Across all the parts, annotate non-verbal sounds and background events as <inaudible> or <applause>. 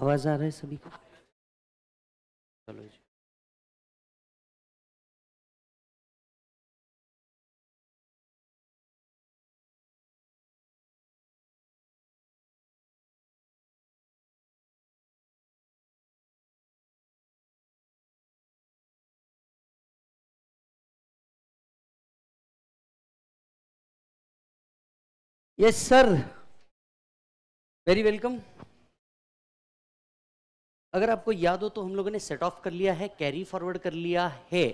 आवाज आ रहा है सभी को चलो जी यस सर वेरी वेलकम अगर आपको याद हो तो हम लोगों ने सेट ऑफ कर लिया है कैरी फॉरवर्ड कर लिया है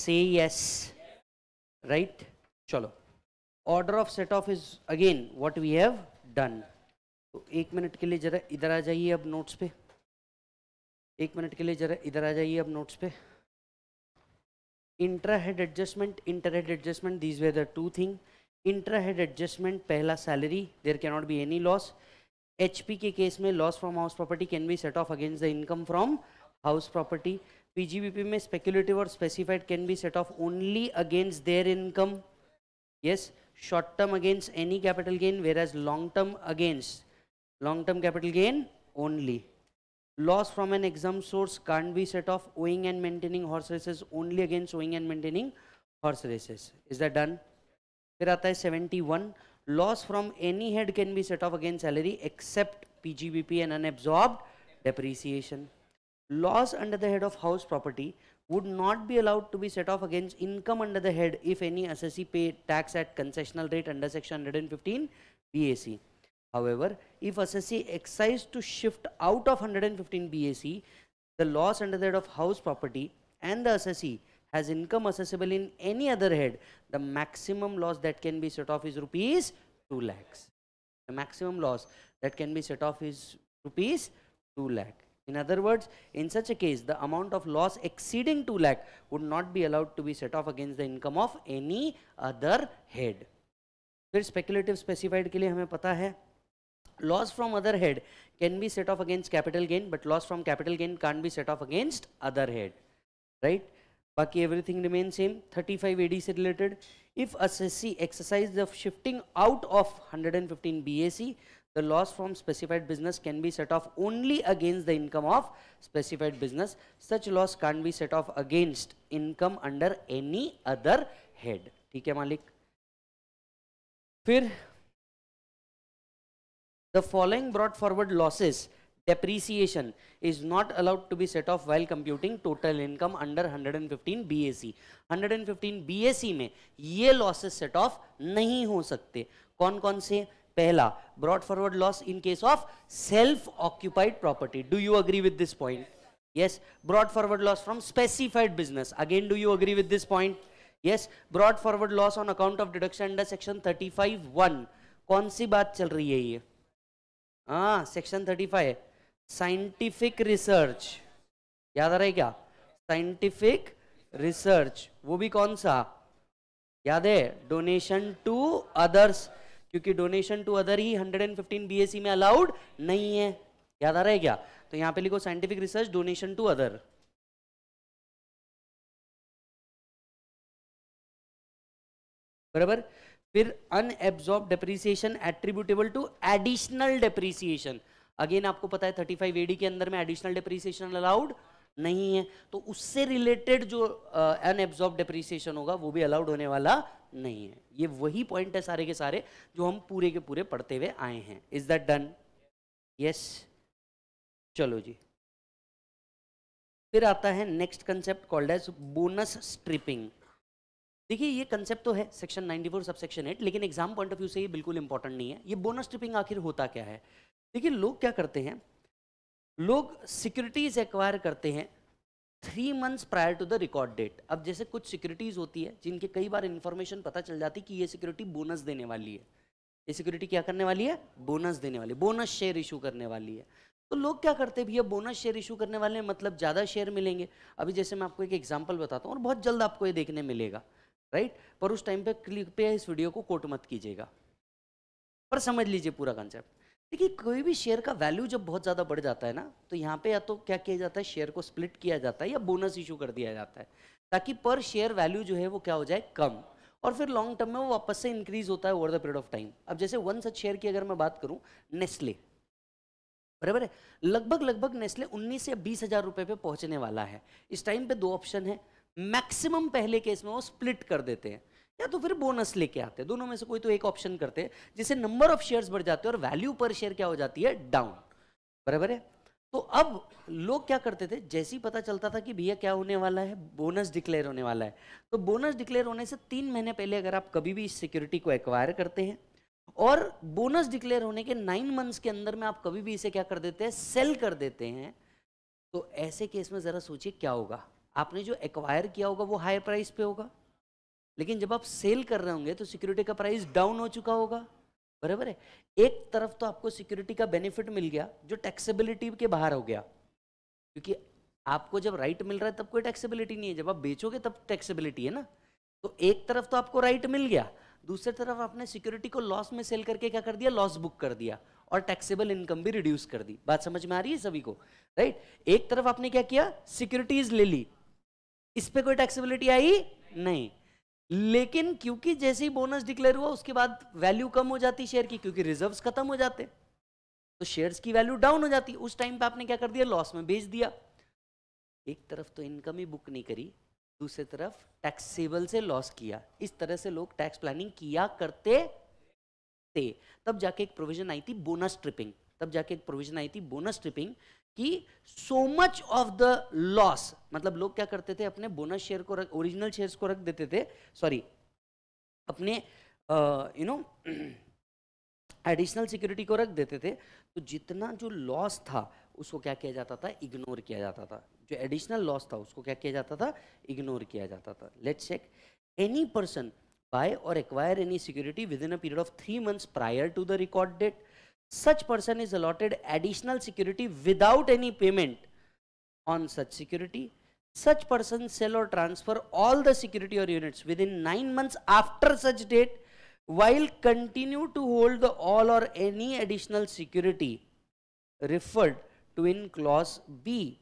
से यस राइट चलो order of set off is again what we have done तो एक मिनट के लिए जरा इधर आ जाइए अब नोट्स पे एक मिनट के लिए जरा इधर आ जाइए अब नोट्स पे intra head adjustment inter head adjustment these were the two thing intra head adjustment पहला salary there cannot be any loss H K case में loss from house property can be set off against the income from house property P G B P में speculative और specified can be set off only against their income yes short term against any capital gain whereas long term against long term capital gain only loss from an exempt source can be set off owing and maintaining horse races only against owing and maintaining horse races is the done फिर आता है seventy one loss from any head can be set off against salary except PGBP and unabsorbed depreciation. Loss under the head of house property would not be allowed to be set off against income under the head if any assessee pay tax at concessional rate under section 115 BAC. However, if assessee excise to shift out of 115 BAC, the loss under the head of house property and the assessee has income assessable in any other head, the maximum loss that can be set off is rupees 2 lakhs. The maximum loss that can be set off is rupees 2 lakh. In other words, in such a case, the amount of loss exceeding 2 lakh would not be allowed to be set off against the income of any other head. फिर speculative specified के लिए हमें पता है loss from other head can be set off against capital gain but loss from capital gain can be set off against other head right Baki everything remains same 35 AD is related. If SSC exercise the shifting out of 115 BAC, the loss from specified business can be set off only against the income of specified business. Such loss can't be set off against income under any other head. ठीक Malik. मालिक the following brought forward losses depreciation is not allowed to be set off while computing total income under 115 BAC. 115 BAC में ये losses set off नहीं हो सकते कौन कौन से पहला brought forward loss in case of self occupied property do you agree with this point yes brought forward loss from specified business again do you agree with this point yes brought forward loss on account of deduction under section 35 one कौन सी बात चल रही है ये हाँ section 35 scientific research याद आ रहा है क्या साइंटिफिक रिसर्च वो भी कौन सा याद है डोनेशन टू अदर्स क्योंकि डोनेशन टू अदर ही 115 बीएससी में अलाउड नहीं है याद आ रहा है क्या तो यहां पे लिखो scientific research donation to other बराबर फिर unabsorbed depreciation attributable to additional depreciation again आपको पता है थर्टी फाइव एडी के अंदर में एडिशनल डिप्रीसिएशन अलाउड नहीं है तो उससे रिलेटेड जो अनएब्जॉर्ब uh, होगा वो भी अलाउड होने वाला नहीं है ये वही पॉइंट है सारे के सारे जो हम पूरे के पूरे पढ़ते हुए आए हैं इज दैट डन यस चलो जी फिर आता है next concept called as bonus stripping देखिए ये कंसेप्ट तो है सेक्शन 94 फोर सेक्शन 8 लेकिन एग्जाम पॉइंट ऑफ व्यू से ये बिल्कुल इंपॉर्टेंट नहीं है ये बोनस स्ट्रिपिंग आखिर होता क्या है देखिए लोग क्या करते हैं लोग सिक्योरिटीज एक्वायर करते हैं three months prior to the record date अब जैसे कुछ सिक्योरिटीज़ होती है जिनके कई बार इन्फॉर्मेशन पता चल जाती है कि ये सिक्योरिटी बोनस देने वाली है ये सिक्योरिटी क्या करने वाली है बोनस देने वाली बोनस शेयर इशू करने वाली है तो लोग क्या करते हैं भैया बोनस शेयर इशू करने वाले हैं मतलब ज़्यादा शेयर मिलेंगे अभी जैसे मैं आपको एक एग्जाम्पल बताता हूँ और बहुत जल्द आपको ये देखने मिलेगा राइट पर उस टाइम पर क्लिक पे इस वीडियो को कोट मत कीजिएगा पर समझ लीजिए पूरा कंसेप्ट देखिए कोई भी शेयर का वैल्यू जब बहुत ज़्यादा बढ़ जाता है ना तो यहाँ पे या तो क्या किया जाता है शेयर को स्प्लिट किया जाता है या बोनस इशू कर दिया जाता है ताकि पर शेयर वैल्यू जो है वो क्या हो जाए कम और फिर लॉन्ग टर्म में वो वापस से इंक्रीज होता है over the period of time अब जैसे वन सच शेयर की अगर मैं बात करूँ नेस्ले बराबर है लगभग लगभग नेस्ले उन्नीस या बीस हज़ार रुपए पे पहुंचने वाला है इस टाइम पे दो ऑप्शन है मैक्सिमम पहले केस में वो स्प्लिट कर देते हैं या तो फिर बोनस लेके आते दोनों में से कोई तो एक ऑप्शन करते जिससे नंबर ऑफ शेयर्स बढ़ जाते हैं और वैल्यू पर शेयर क्या हो जाती है डाउन बराबर है तो अब लोग क्या करते थे जैसे ही पता चलता था कि भैया क्या होने वाला है बोनस डिक्लेयर होने वाला है तो बोनस डिक्लेयर होने से तीन महीने पहले अगर आप कभी भी इस सिक्योरिटी को एक्वायर करते हैं और बोनस डिक्लेयर होने के नाइन मंथ्स के अंदर में आप कभी भी इसे क्या कर देते हैं सेल कर देते हैं तो ऐसे केस में ज़रा सोचिए क्या होगा आपने जो एक्वायर किया होगा वो हायर प्राइस पे होगा लेकिन जब आप सेल कर रहे होंगे तो सिक्योरिटी का प्राइस डाउन हो चुका होगा बराबर है एक तरफ तो आपको सिक्योरिटी का बेनिफिट मिल गया जो टैक्सेबिलिटी के बाहर हो गया क्योंकि आपको जब राइट मिल रहा है तब कोई टैक्सेबिलिटी नहीं है जब आप बेचोगे तब टैक्सेबिलिटी है ना तो एक तरफ तो आपको राइट मिल गया दूसरी तरफ आपने सिक्योरिटी को लॉस में सेल करके क्या कर दिया लॉस बुक कर दिया और टैक्सेबल इनकम भी रिड्यूस कर दी बात समझ में आ रही है सभी को राइट एक तरफ आपने क्या किया सिक्योरिटीज ले ली इस पर कोई टैक्सेबिलिटी आई नहीं लेकिन क्योंकि जैसे ही बोनस डिक्लेयर हुआ उसके बाद वैल्यू कम हो जाती शेयर की क्योंकि रिजर्व खत्म हो जाते तो शेयर्स की वैल्यू डाउन हो जाती उस टाइम पे आपने क्या कर दिया लॉस में बेच दिया एक तरफ तो इनकम ही बुक नहीं करी दूसरी तरफ टैक्सेबल से लॉस किया इस तरह से लोग टैक्स प्लानिंग किया करते थे तब जाके एक प्रोविजन आई थी बोनस ट्रिपिंग तब जाके एक प्रोविजन आई थी बोनस ट्रिपिंग कि so much of the loss मतलब लोग क्या करते थे अपने बोनस शेयर को रख ओरिजिनल शेयर्स को रख देते थे सॉरी अपने यू नो एडिशनल सिक्योरिटी को रख देते थे तो जितना जो लॉस था उसको क्या किया जाता था इग्नोर किया जाता था जो एडिशनल लॉस था उसको क्या किया जाता था इग्नोर किया जाता था let's check any person buy और acquire any security within a period of three months prior to the record date such person is allotted additional security without any payment on such security. Such person sell or transfer all the security or units within 9 months after such date while continue to hold the all or any additional security referred to in clause B.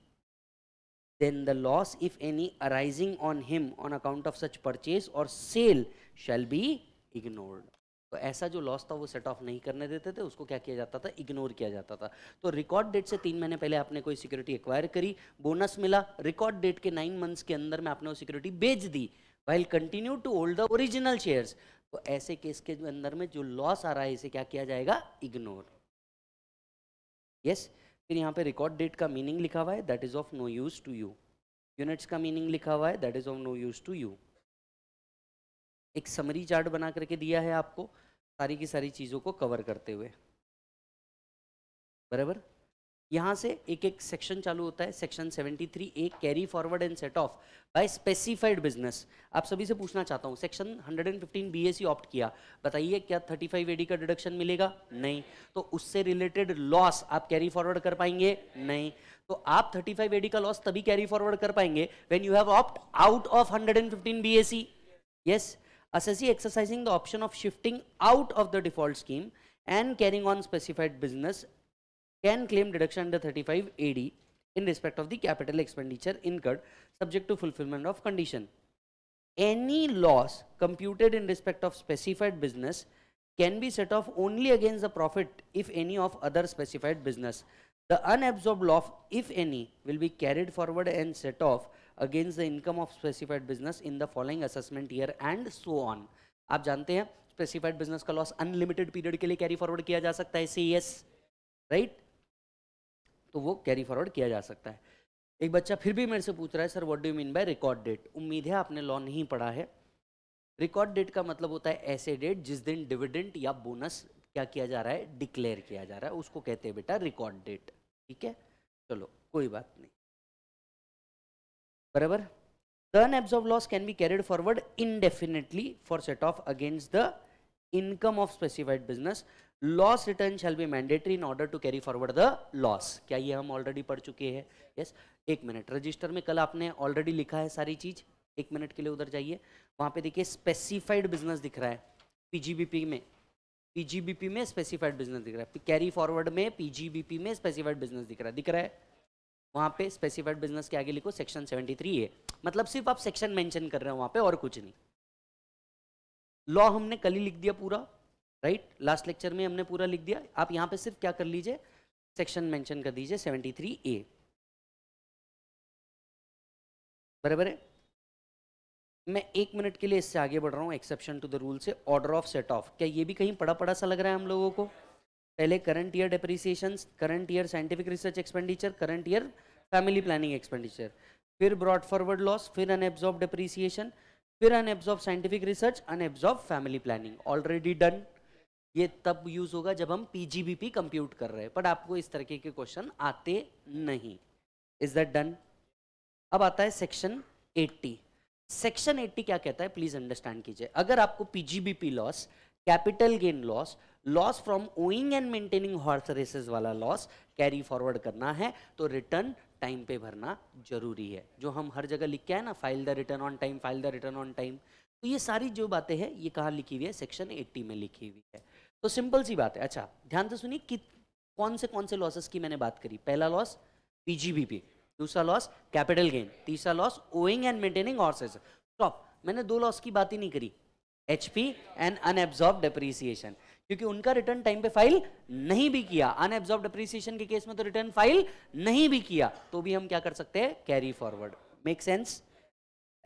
Then the loss, if any, arising on him on account of such purchase or sale shall be ignored. तो ऐसा जो loss था वो set off नहीं करने देते थे उसको क्या किया जाता था इग्नोर किया जाता था तो रिकॉर्ड डेट से तीन महीने पहले आपने कोई सिक्योरिटी एक्वायर करी बोनस मिला रिकॉर्ड डेट के नाइन मंथ्स के अंदर में आपने वो सिक्योरिटी बेच दी while continue to hold the original shares तो ऐसे केस के अंदर में जो लॉस आ रहा है इसे क्या किया जाएगा इग्नोर यस yes? फिर यहाँ पे रिकॉर्ड डेट का मीनिंग लिखा हुआ है that is of no use to you units का मीनिंग लिखा हुआ है that is of no use to you एक समरी चार्ट बना करके दिया है आपको सारी की सारी चीज़ों को कवर करते हुए बराबर यहाँ से एक एक सेक्शन चालू होता है section 73 three A carry forward and set off by specified business आप सभी से पूछना चाहता हूँ सेक्शन 115 बीएससी ऑप्ट किया बताइए क्या 35 फाइव का डिडक्शन मिलेगा नहीं तो उससे रिलेटेड लॉस आप कैरी फॉरवर्ड कर पाएंगे नहीं तो आप 35 फाइव का लॉस तभी कैरी फॉरवर्ड कर पाएंगे when you have opt out of hundred 115 BSC yes assessee exercising the option of shifting out of the default scheme and carrying on specified business can claim deduction under 35 AD in respect of the capital expenditure incurred subject to fulfillment of condition. Any loss computed in respect of specified business can be set off only against the profit if any of other specified business. The unabsorbed loss, if any, will be carried forward and set off against the income of specified business in the following assessment year and so on आप जानते हैं specified business का loss unlimited period के लिए carry forward किया जा सकता है सी एस राइट तो वो कैरी फॉरवर्ड किया जा सकता है एक बच्चा फिर भी मेरे से पूछ रहा है sir what do mean by record date उम्मीद है आपने लॉ नहीं पढ़ा है रिकॉर्ड डेट का मतलब होता है ऐसे डेट जिस दिन डिविडेंट या बोनस क्या किया जा रहा है डिक्लेयर किया जा रहा है उसको कहते हैं बेटा रिकॉर्ड डेट ठीक है चलो कोई बात नहीं बराबर the unabsorbed loss can be carried forward indefinitely for set off against the income of specified business loss return shall be mandatory in order to carry forward the loss क्या ये हम ऑलरेडी पढ़ चुके हैं यस yes. एक मिनट register में कल आपने ऑलरेडी लिखा है सारी चीज एक मिनट के लिए उधर जाइए वहां पे देखिए स्पेसिफाइड बिजनेस दिख रहा है पीजीबीपी में पीजीबीपी में स्पेसिफाइड बिजनेस दिख रहा है कैरी फॉरवर्ड में पीजीबीपी में स्पेसिफाइड बिजनेस दिख रहा है दिख रहा है वहाँ पे स्पेसिफाइड बिजनेस के आगे लिखो सेक्शन 73 ए मतलब सिर्फ आप सेक्शन मेंशन कर रहे हो वहाँ पे और कुछ नहीं लॉ हमने कल ही लिख दिया पूरा राइट लास्ट लेक्चर में हमने पूरा लिख दिया आप यहाँ पे सिर्फ क्या कर लीजिए सेक्शन मेंशन कर दीजिए 73 ए बराबर है मैं एक मिनट के लिए इससे आगे बढ़ रहा हूँ एक्सेप्शन टू द रूल से ऑर्डर ऑफ सेट ऑफ क्या ये भी कहीं पड़ा पड़ा सा लग रहा है हम लोगों को पहले current year depreciation current year scientific research expenditure current year family planning expenditure फिर ब्रॉड फॉरवर्ड लॉस फिर अनएब्जॉर्ब डिप्रिसिएशन फिर unabsorbed scientific research unabsorbed family planning already done ये तब यूज होगा जब हम पीजीबीपी कंप्यूट कर रहे हैं बट आपको इस तरीके के क्वेश्चन आते नहीं इज दैट डन अब आता है सेक्शन 80 सेक्शन 80 क्या कहता है प्लीज अंडरस्टैंड कीजिए अगर आपको PGBP loss capital gain loss loss from owing and maintaining horse races वाला लॉस कैरी फॉरवर्ड करना है तो रिटर्न टाइम पे भरना जरूरी है जो हम हर जगह लिख के है ना file the return on time file the return on time तो ये सारी जो बातें हैं ये कहाँ लिखी हुई है सेक्शन 80 में लिखी हुई है तो सिंपल सी बात है अच्छा ध्यान से सुनिए कि कौन से कौन से लॉसेस की मैंने बात करी पहला लॉस पी दूसरा लॉस कैपिटल गेन तीसरा loss owing and maintaining horses stop मैंने दो लॉस की बात ही नहीं करी एचपी एंड अनएब्जॉर्ब डिप्रिसिएशन क्योंकि उनका रिटर्न टाइम पे फाइल नहीं भी किया अनएब्सॉर्ब डिप्रिसिएशन के केस में तो रिटर्न फाइल नहीं भी किया तो भी हम क्या कर सकते हैं carry forward make sense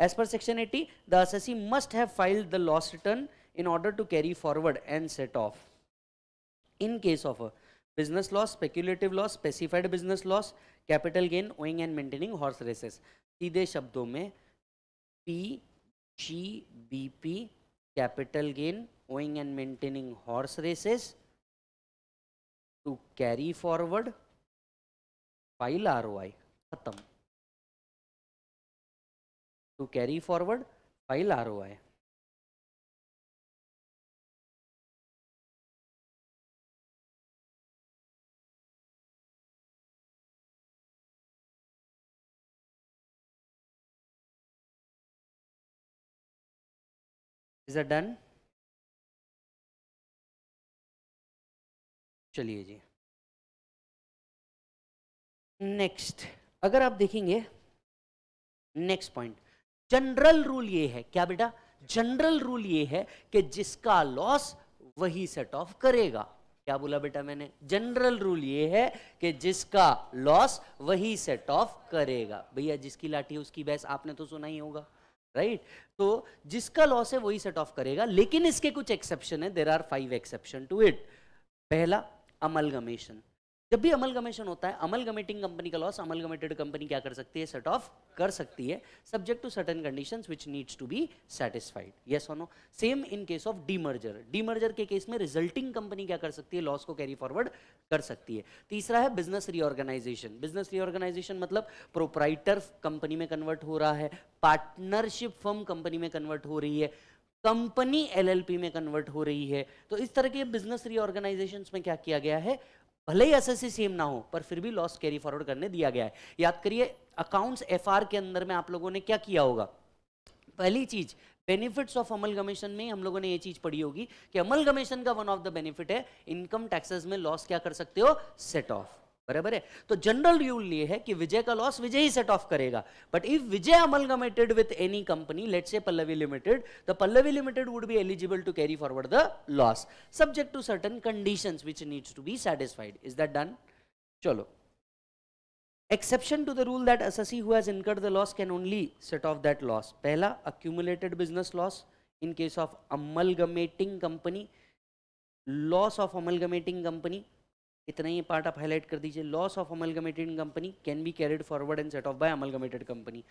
as per section 80 the assessee must have filed the loss return in order to carry forward and set off in case of business loss speculative loss specified business loss capital gain owing and maintaining horse races सीधे शब्दों में P G B P capital gain going and maintaining horse races to carry forward file ROI khatam to carry forward file ROI is it done चलिए जी next अगर आप देखेंगे next point general rule ये है क्या बेटा जनरल रूल ये है कि जिसका लॉस वही सेट ऑफ करेगा क्या बोला बेटा मैंने जनरल रूल ये है कि जिसका लॉस वही सेट ऑफ करेगा भैया जिसकी लाठी है उसकी बहस आपने तो सुना ही होगा राइट right? तो जिसका लॉस है वही सेट ऑफ करेगा लेकिन इसके कुछ एक्सेप्शन है there are five exception to it पहला अमलगमेशन जब भी अमलगमेशन होता है अमलगमेटिंग कंपनी का लॉस अमलगमेटेड कंपनी क्या कर सकती है सेट ऑफ कर सकती है subject to certain conditions which needs to be satisfied yes और no same in case of demerger demerger के केस में रिजल्टिंग कंपनी क्या कर सकती है लॉस को कैरी फॉरवर्ड कर सकती है तीसरा है बिजनेस रीऑर्गेनाइजेशन बिजनेस रीऑर्गेनाइजेशन मतलब प्रोपराइटर कंपनी में कन्वर्ट हो रहा है पार्टनरशिप फर्म कंपनी में कन्वर्ट हो रही है कंपनी एलएलपी में कन्वर्ट हो रही है तो इस तरह के बिजनेस रीऑर्गेनाइजेशन में क्या किया गया है भले ही एसएससी सेम ना हो पर फिर भी लॉस कैरी फॉरवर्ड करने दिया गया है याद करिए अकाउंट्स एफआर के अंदर में आप लोगों ने क्या किया होगा पहली चीज बेनिफिट्स ऑफ अमल कमीशन में हम लोगों ने ये चीज पढ़ी होगी कि अमल कमीशन का वन ऑफ द बेनिफिट है इनकम टैक्सेस में लॉस क्या कर सकते हो सेट ऑफ बराबर है तो जनरल रूल ये है कि विजय का लॉस विजय ही सेट ऑफ करेगा but if Vijay amalgamated with any company let say Pallavi limited the तो Pallavi limited would be eligible to carry forward the loss subject to certain condition which needs to be satisfied is that done चलो exception to the rule that assessee who incurred the loss can only set off that loss पहला accumulated business loss in case of amalgamating company loss of amalgamating company इतना ही part आप highlight कर दीजिए loss of amalgamated company can be carried forward and set off by amalgamated company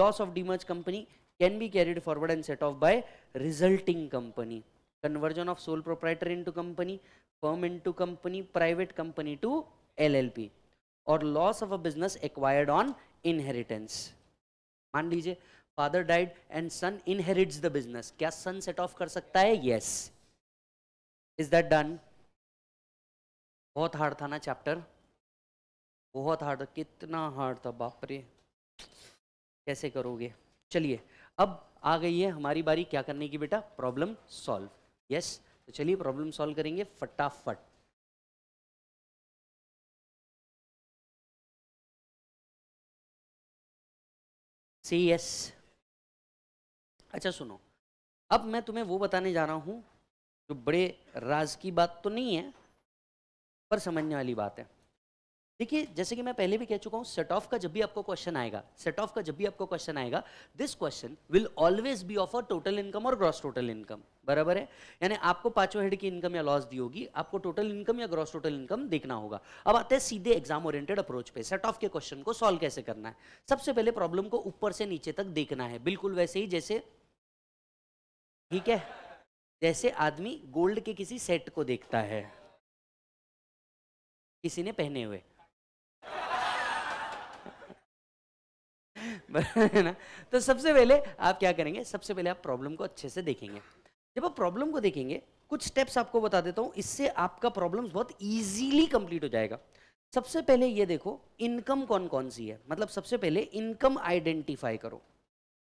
loss of demerge company can be carried forward and set off by resulting company conversion of sole proprietor into company private company to L L P और loss of a business acquired on inheritance मान लीजिए father died and son inherits the business क्या son set off कर सकता है yes is that done बहुत hard था ना चैप्टर बहुत हार्ड कितना हार्ड था बाप रे कैसे करोगे चलिए अब आ गई है हमारी बारी क्या करने की बेटा प्रॉब्लम सॉल्व यस तो चलिए प्रॉब्लम सॉल्व करेंगे फटाफट सी यस अच्छा सुनो अब मैं तुम्हें वो बताने जा रहा हूँ जो बड़े राज की बात तो नहीं है पर समझने वाली बात है देखिए जैसे कि मैं पहले भी कह चुका हूँ सेट ऑफ का जब भी आपको क्वेश्चन आएगा सेट ऑफ का जब भी आपको क्वेश्चन आएगा this question will always be offer total income और ग्रॉस टोटल इनकम बराबर है यानी आपको पांचों हेड की इनकम या लॉस दी होगी आपको टोटल इनकम या ग्रॉस टोटल इनकम देखना होगा अब आते हैं सीधे एग्जाम ओरिएंटेड अप्रोच पे सेट ऑफ के क्वेश्चन को सॉल्व कैसे करना है सबसे पहले प्रॉब्लम को ऊपर से नीचे तक देखना है बिल्कुल वैसे ही जैसे ठीक है जैसे आदमी गोल्ड के किसी सेट को देखता है किसी ने पहने हुए <laughs> ना तो सबसे पहले आप क्या करेंगे सबसे पहले आप प्रॉब्लम को अच्छे से देखेंगे जब आप प्रॉब्लम को देखेंगे कुछ स्टेप्स आपको बता देता हूं इससे आपका प्रॉब्लम बहुत इजीली कंप्लीट हो जाएगा सबसे पहले ये देखो इनकम कौन कौन सी है मतलब सबसे पहले इनकम आइडेंटिफाई करो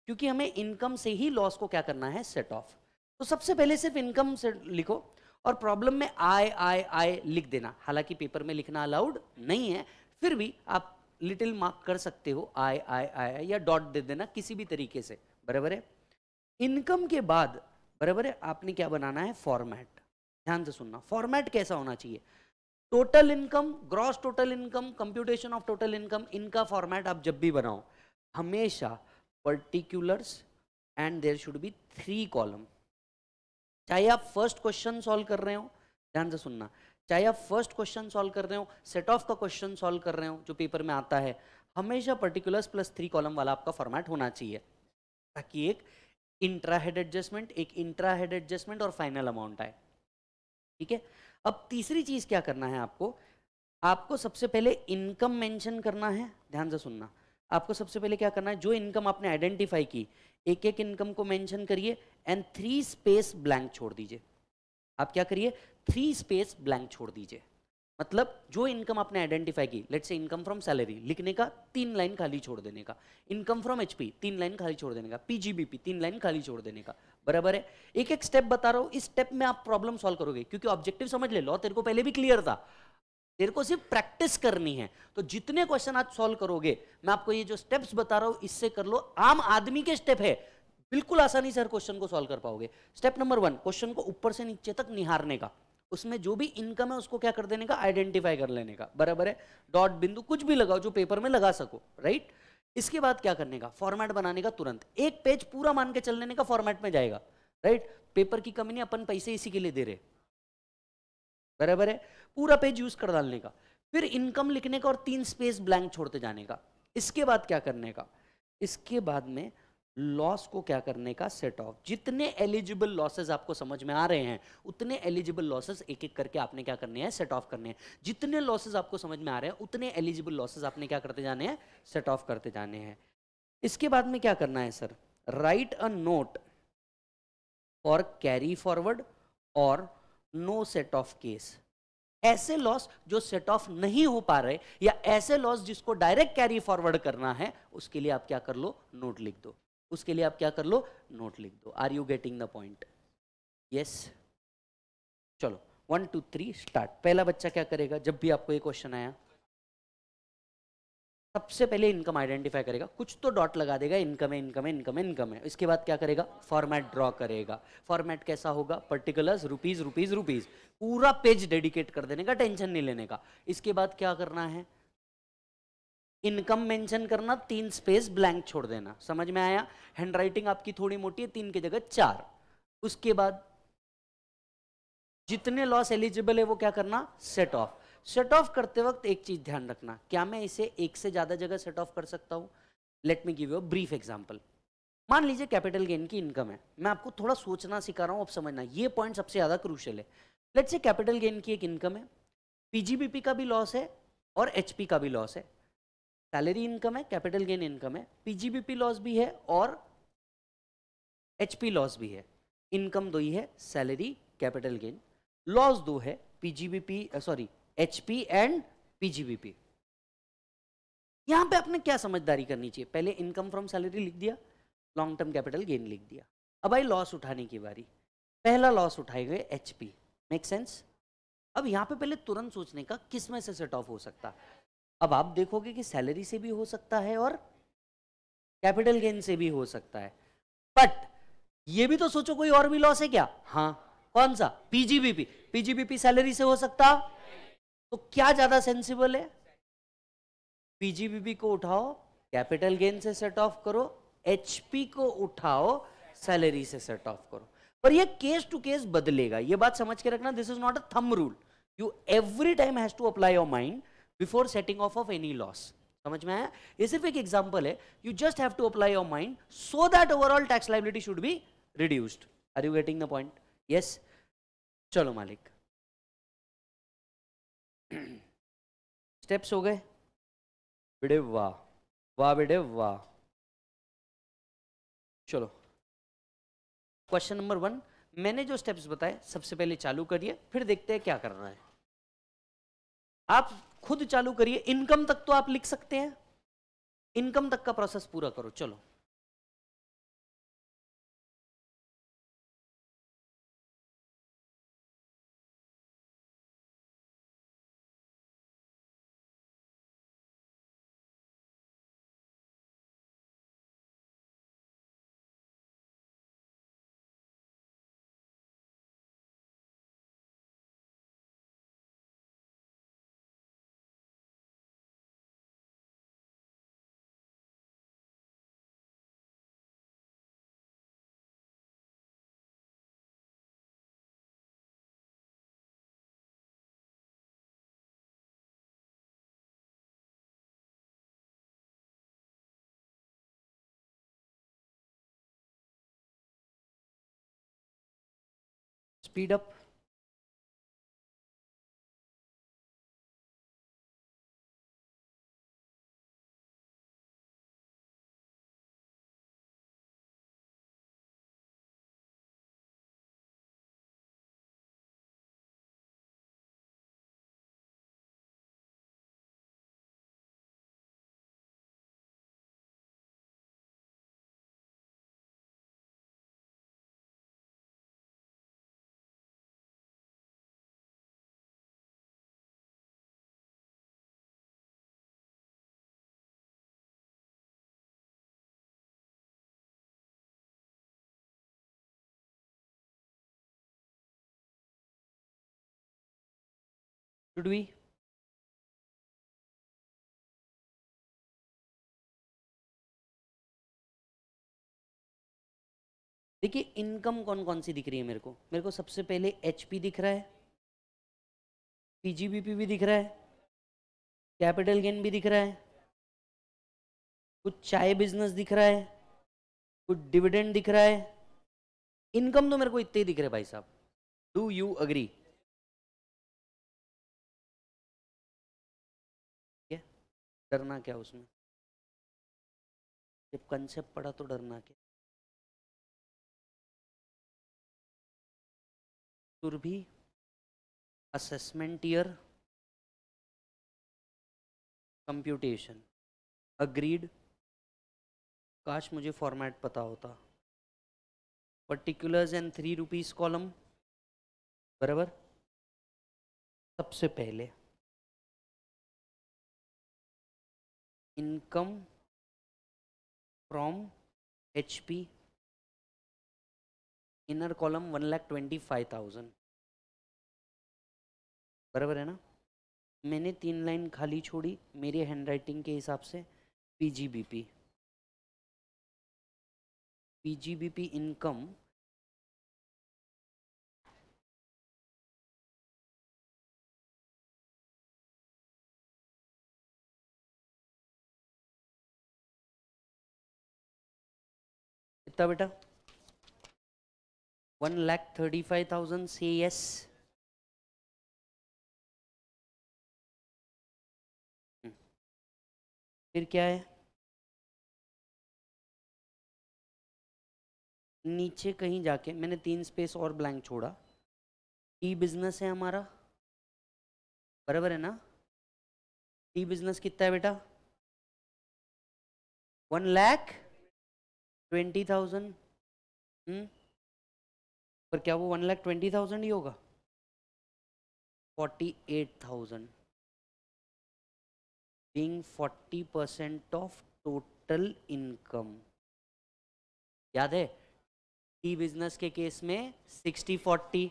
क्योंकि हमें इनकम से ही लॉस को क्या करना है सेट ऑफ तो सबसे पहले सिर्फ इनकम से लिखो और प्रॉब्लम में आय आय आय लिख देना हालांकि पेपर में लिखना अलाउड नहीं है फिर भी आप लिटिल मार्क कर सकते हो आय आय आय या डॉट दे देना किसी भी तरीके से बराबर है इनकम के बाद बराबर है आपने क्या बनाना है फॉर्मेट ध्यान से सुनना फॉर्मेट कैसा होना चाहिए total income gross total income computation of total income इनका फॉर्मेट आप जब भी बनाओ हमेशा particulars and there should be three column चाहे आप फर्स्ट क्वेश्चन सॉल्व कर रहे हो ध्यान से सुनना चाहे आप फर्स्ट क्वेश्चन सॉल्व कर रहे हो सेट ऑफ का क्वेश्चन सॉल्व कर रहे हो जो पेपर में आता है हमेशा पर्टिकुलर्स प्लस थ्री कॉलम वाला आपका फॉर्मेट होना चाहिए ताकि एक इंट्रा हेड एडजस्टमेंट एक इंट्रा हेड एडजस्टमेंट और फाइनल अमाउंट आए ठीक है अब तीसरी चीज क्या करना है आपको आपको सबसे पहले इनकम मेंशन करना है ध्यान से सुनना आपको सबसे पहले क्या करना है जो इनकम आपने आइडेंटिफाई की एक एक इनकम को मेंशन करिए एंड थ्री स्पेस ब्लैंक छोड़ दीजिए आप क्या करिए थ्री स्पेस ब्लैंक छोड़ दीजिए मतलब जो इनकम आपने आइडेंटिफाई की let's say income from salary लिखने का तीन लाइन खाली छोड़ देने का इनकम फ्रॉम एचपी तीन लाइन खाली छोड़ देने का पीजीबीपी तीन लाइन खाली छोड़ देने का बराबर है एक एक स्टेप बता रहा हूँ इस स्टेप में आप प्रॉब्लम सॉल्व करोगे क्योंकि ऑब्जेक्टिव समझ ले लो तेरे को पहले भी क्लियर था तेरे को सिर्फ प्रैक्टिस करनी है तो जितने क्वेश्चन आज सॉल्व करोगे मैं आपको ये जो स्टेप्स बता रहा हूं इससे कर लो आम आदमी के स्टेप है बिल्कुल आसानी से हर क्वेश्चन को सॉल्व कर पाओगे स्टेप नंबर वन क्वेश्चन को ऊपर से नीचे तक निहारने का उसमें जो भी इनकम है उसको क्या कर देने का आइडेंटिफाई कर लेने का बराबर है डॉट बिंदु कुछ भी लगाओ जो पेपर में लगा सको राइट इसके बाद क्या करने का फॉर्मेट बनाने का तुरंत एक पेज पूरा मान के चल लेने का फॉर्मेट में जाएगा राइट पेपर की कमी नहीं अपन पैसे इसी के लिए दे रहे बराबर है पूरा पेज यूज कर डालने का फिर इनकम लिखने का और तीन स्पेस ब्लैंक छोड़ते जाने का इसके बाद क्या करने का इसके बाद में लॉस को क्या करने का सेट ऑफ जितने एलिजिबल लॉसेस आपको समझ में आ रहे हैं उतने एलिजिबल लॉसेस एक एक करके आपने क्या करने हैं सेट ऑफ करने हैं जितने लॉसेस आपको समझ में आ रहे हैं उतने एलिजिबल लॉसेस आपने क्या करते जाने हैं सेट ऑफ करते जाने हैं इसके बाद में क्या करना है सर राइट अ नोट और कैरी फॉरवर्ड और नो सेट ऑफ केस ऐसे लॉस जो सेट ऑफ नहीं हो पा रहे या ऐसे लॉस जिसको डायरेक्ट कैरी फॉरवर्ड करना है उसके लिए आप क्या कर लो नोट लिख दो उसके लिए आप क्या कर लो नोट लिख दो are you getting the point yes चलो वन टू थ्री स्टार्ट पहला बच्चा क्या करेगा जब भी आपको ये क्वेश्चन आया सबसे पहले इनकम आइडेंटिफाई करेगा कुछ तो डॉट लगा देगा इनकम है इनकम है इनकम है इनकम है इसके बाद क्या करेगा फॉर्मेट ड्रॉ करेगा फॉर्मेट कैसा होगा पर्टिकुलर्स रुपीज रुपीज रुपीज पूरा पेज डेडिकेट कर देने का टेंशन नहीं लेने का इसके बाद क्या करना है इनकम मेंशन करना तीन स्पेस ब्लैंक छोड़ देना समझ में आया हैंड राइटिंग आपकी थोड़ी मोटी है तीन की जगह चार उसके बाद जितने लॉस एलिजिबल है वो क्या करना सेट ऑफ सेट ऑफ करते वक्त एक चीज ध्यान रखना क्या मैं इसे एक से ज़्यादा जगह सेट ऑफ कर सकता हूँ let me give you brief example मान लीजिए कैपिटल गेन की इनकम है मैं आपको थोड़ा सोचना सिखा रहा हूँ आप समझना ये पॉइंट सबसे ज़्यादा क्रूशल है लेट से कैपिटल गेन की एक इनकम है पीजीबीपी का भी लॉस है और एचपी का भी लॉस है सैलरी इनकम है कैपिटल गेन इनकम है पीजीबीपी लॉस भी है और एचपी लॉस भी है इनकम दो ही है सैलरी कैपिटल गेन लॉस दो है PGBP sorry HP and PGBP यहां पे आपने क्या समझदारी करनी चाहिए पहले इनकम फ्रॉम सैलरी लिख दिया लॉन्ग टर्म कैपिटल गेन लिख दिया अब आई लॉस उठाने की बारी पहला लॉस उठाए गए एच मेक सेंस अब यहाँ पे पहले तुरंत सोचने का किस में से सेट ऑफ हो सकता अब आप देखोगे कि सैलरी से भी हो सकता है और कैपिटल गेन से भी हो सकता है बट ये भी तो सोचो कोई और भी लॉस है क्या हाँ कौन सा पीजीबीपी पीजीबीपी सैलरी से हो सकता तो क्या ज्यादा सेंसिबल है पीजीबीबी को उठाओ कैपिटल गेन से सेट ऑफ करो एचपी को उठाओ सैलरी से सेट ऑफ करो पर ये केस टू केस बदलेगा ये बात समझ के रखना this is not a thumb rule you every time has to apply your mind before setting off off any loss समझ में आया ये सिर्फ एक एग्जांपल है you just have to apply your mind so that overall tax liability should be reduced are you getting the point yes चलो मालिक steps <clears throat> हो गए बेटे वाह वाह बेटे वाह चलो क्वेश्चन नंबर वन मैंने जो स्टेप्स बताए सबसे पहले चालू करिए फिर देखते हैं क्या करना है आप खुद चालू करिए इनकम तक तो आप लिख सकते हैं इनकम तक का प्रोसेस पूरा करो चलो speed up should we देखिए इनकम कौन कौन सी दिख रही है मेरे को मेरे को सबसे पहले एच दिख रहा है पीजीबीपी भी दिख रहा है कैपिटल गेन भी दिख रहा है कुछ चाय बिजनेस दिख रहा है कुछ डिविडेंड दिख रहा है इनकम तो मेरे को इतने ही दिख रहे भाई साहब डू यू अग्री डरना क्या उसमें जब कंसेप्ट पड़ा तो डरना क्या Surabhi assessment year computation agreed काश मुझे फॉर्मेट पता होता particulars and three rupees column बराबर सबसे पहले income from HP inner column one lakh twenty five thousand बराबर है ना मैंने तीन लाइन खाली छोड़ी मेरे हैंड राइटिंग के हिसाब से P P P G G B B P income कितना बेटा one lakh thirty five thousand C S hmm. फिर क्या है नीचे कहीं जाके मैंने तीन स्पेस और ब्लैंक छोड़ा टी बिजनेस है हमारा बराबर है ना टी बिजनेस कितना है बेटा one lakh twenty thousand hmm? पर क्या वो वन लाख ट्वेंटी थाउजेंड ही होगा forty eight thousand being forty percent of total income याद है टी बिजनेस के केस में सिक्सटी फोर्टी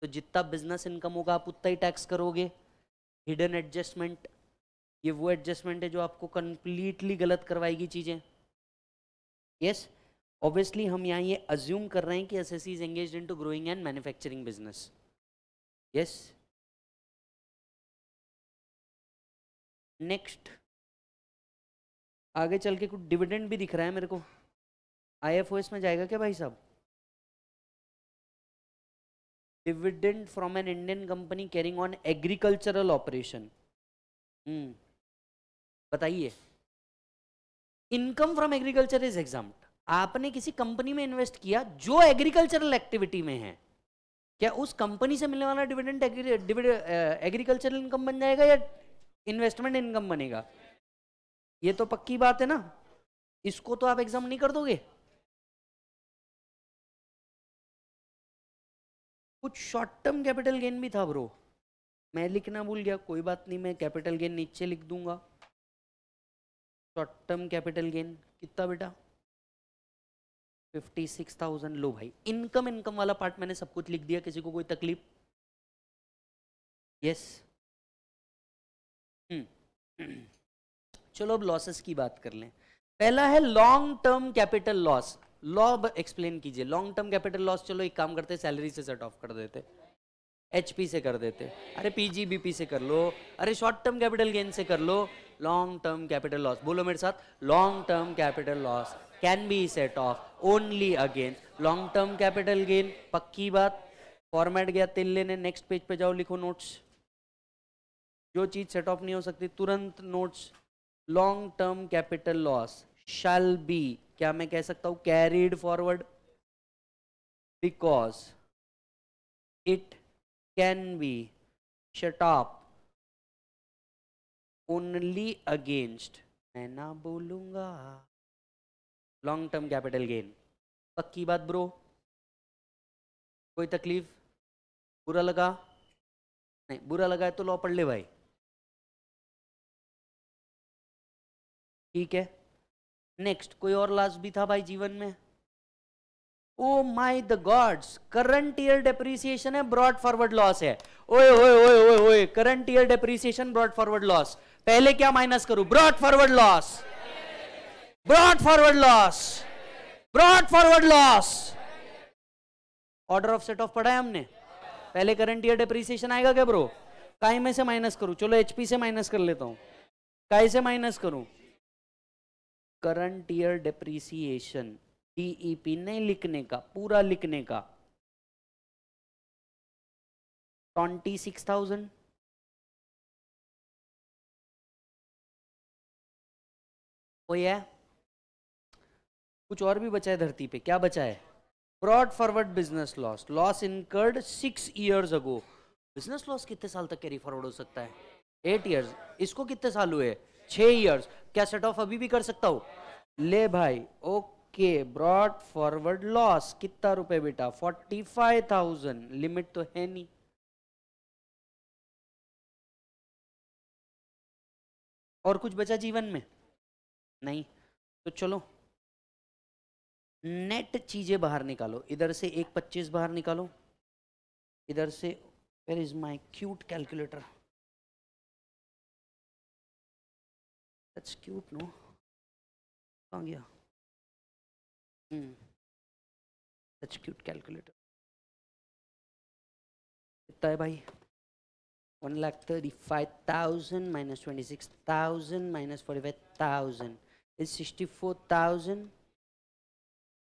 तो जितना बिजनेस इनकम होगा आप उतना ही टैक्स करोगे हिडन एडजस्टमेंट ये वो एडजस्टमेंट है जो आपको कंप्लीटली गलत करवाएगी चीज़ें यस yes? ऑब्वियसली हम यहाँ ये अज्यूम कर रहे हैं कि S S C is engage in to growing and manufacturing business yes next आगे चल के कुछ डिविडेंड भी दिख रहा है मेरे को आईएफओएस में जाएगा क्या भाई साहब dividend from an Indian company carrying on agricultural operation बताइए income from agriculture is exempt आपने किसी कंपनी में इन्वेस्ट किया जो एग्रीकल्चरल एक्टिविटी में है क्या उस कंपनी से मिलने वाला डिविडेंट एग्रीकल्चरल इनकम बन जाएगा या इन्वेस्टमेंट इनकम बनेगा ये तो पक्की बात है ना इसको तो आप एग्जाम नहीं कर दोगे कुछ शॉर्ट टर्म कैपिटल गेन भी था ब्रो मैं लिखना भूल गया कोई बात नहीं मैं कैपिटल गेन नीचे लिख दूंगा शॉर्ट टर्म कैपिटल गेन कितना बेटा फिफ्टी सिक्स थाउजेंड लो भाई इनकम इनकम वाला पार्ट मैंने सब कुछ लिख दिया किसी को कोई तकलीफ यस हम्म hmm. चलो अब लॉसेस की बात कर लें पहला है long term capital loss law explain कीजिए लॉन्ग टर्म कैपिटल लॉस चलो एक काम करते सैलरी से सेट ऑफ कर देते एचपी से कर देते अरे पीजीबीपी से कर लो अरे शॉर्ट टर्म कैपिटल गेन से कर लो लॉन्ग टर्म कैपिटल लॉस बोलो मेरे साथ long term capital loss can be set off only against long term capital gain पक्की बात फॉर्मेट गया तिल लेने नेक्स्ट पेज पे जाओ लिखो नोट्स जो चीज सेट ऑफ नहीं हो सकती तुरंत notes long term capital loss shall be क्या मैं कह सकता हूं carried forward because it can be set off only against मैं ना बोलूंगा लॉन्ग टर्म कैपिटल गेन पक्की बात ब्रो कोई तकलीफ बुरा लगा नहीं बुरा लगा है तो लॉ पढ़ ले भाई ठीक है नेक्स्ट कोई और लॉस भी था भाई जीवन में oh my the gods current year depreciation है ब्रॉड फॉरवर्ड लॉस है ओए ओए ओए ओए ओए current year depreciation brought forward loss पहले क्या माइनस करूं brought forward loss brought forward loss brought forward loss order of set off पढ़ा है हमने पहले करंट ईयर डेप्रीसिएशन आएगा क्या ब्रो काई में से माइनस करूं चलो एचपी से माइनस कर लेता हूं काई से माइनस करूं करंट ईयर डेप्रीसिएशन डीईपी नहीं लिखने का पूरा लिखने का ट्वेंटी सिक्स थाउजेंड कोई है कुछ और भी बचा है धरती पे क्या बचा है brought forward business loss loss incurred six years ago business loss कितने साल तक कैरी फॉरवर्ड हो सकता है एट ईयर्स इसको कितने साल हुए छः ईयर्स क्या सेट ऑफ अभी भी कर सकता हूँ ले भाई ओके ब्रॉड फॉरवर्ड लॉस कितना रुपए बेटा फोर्टी फाइव थाउजेंड लिमिट तो है नहीं और कुछ बचा जीवन में नहीं तो चलो नेट चीज़ें बाहर निकालो इधर से एक पच्चीस बाहर निकालो इधर से where is my cute calculator cute no कहाँ गया दैट्स क्यूट कैलकुलेटर कितना है भाई one lakh thirty five thousand minus twenty six thousand minus forty five thousand is sixty four thousand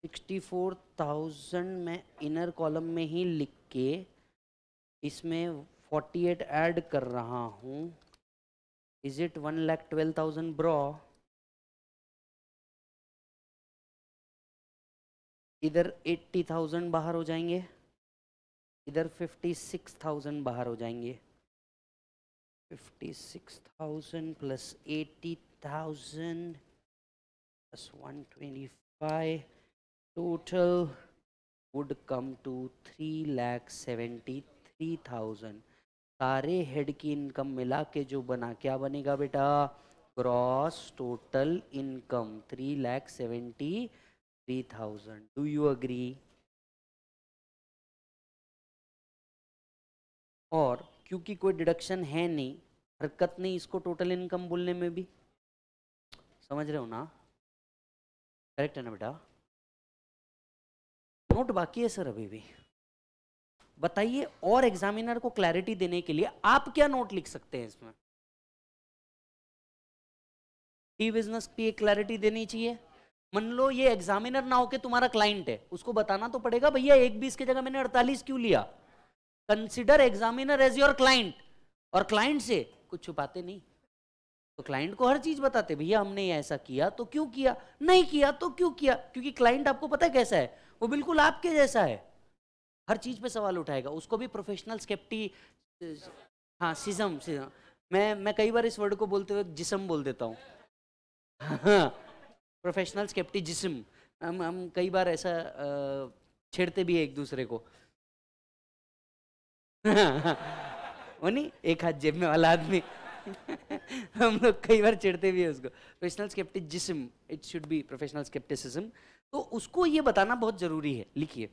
64,000 मैं इनर कॉलम में ही लिख के इसमें 48 ऐड कर रहा हूँ is it one lakh twelve thousand bro इधर 80,000 बाहर हो जाएंगे इधर 56,000 बाहर हो जाएंगे 56,000 plus 80,000 plus 125 total would come to three lakh seventy three thousand सारे हेड की इनकम मिला के जो बना क्या बनेगा बेटा gross total income three lakh seventy three thousand do you agree और क्योंकि कोई डिडक्शन है नहीं हरकत नहीं इसको टोटल इनकम बोलने में भी समझ रहे हो ना करेक्ट है ना बेटा डाउट बाकी है सर अभी भी बताइए और एग्जामिनर को क्लैरिटी देने के लिए आप क्या नोट लिख सकते हैं इसमें टी e बिजनेस की एक क्लैरिटी देनी चाहिए मान लो ये एग्जामिनर ना होके तुम्हारा क्लाइंट है उसको बताना तो पड़ेगा भैया एक बीस की जगह मैंने अड़तालीस क्यों लिया consider examiner as your client और क्लाइंट से कुछ छुपाते नहीं तो क्लाइंट को हर चीज बताते भैया हमने ऐसा किया तो क्यों किया नहीं किया तो क्यों किया क्योंकि क्लाइंट आपको पता है कैसा है वो बिल्कुल आपके जैसा है हर चीज़ पे सवाल उठाएगा उसको भी प्रोफेशनल स्केप्टी हाँ सिजम सिजम मैं मैं कई बार इस वर्ड को बोलते हुए जिसम बोल देता हूँ प्रोफेशनल हाँ, स्केप्टी जिसम हम हम कई बार ऐसा छेड़ते भी है एक दूसरे को वो नहीं एक हाथ जेब में वाला आदमी हम लोग कई बार चिड़ते भी है उसको प्रोफेशनल स्केप्टिक जिसम it should be professional scepticism तो उसको ये बताना बहुत जरूरी है लिखिए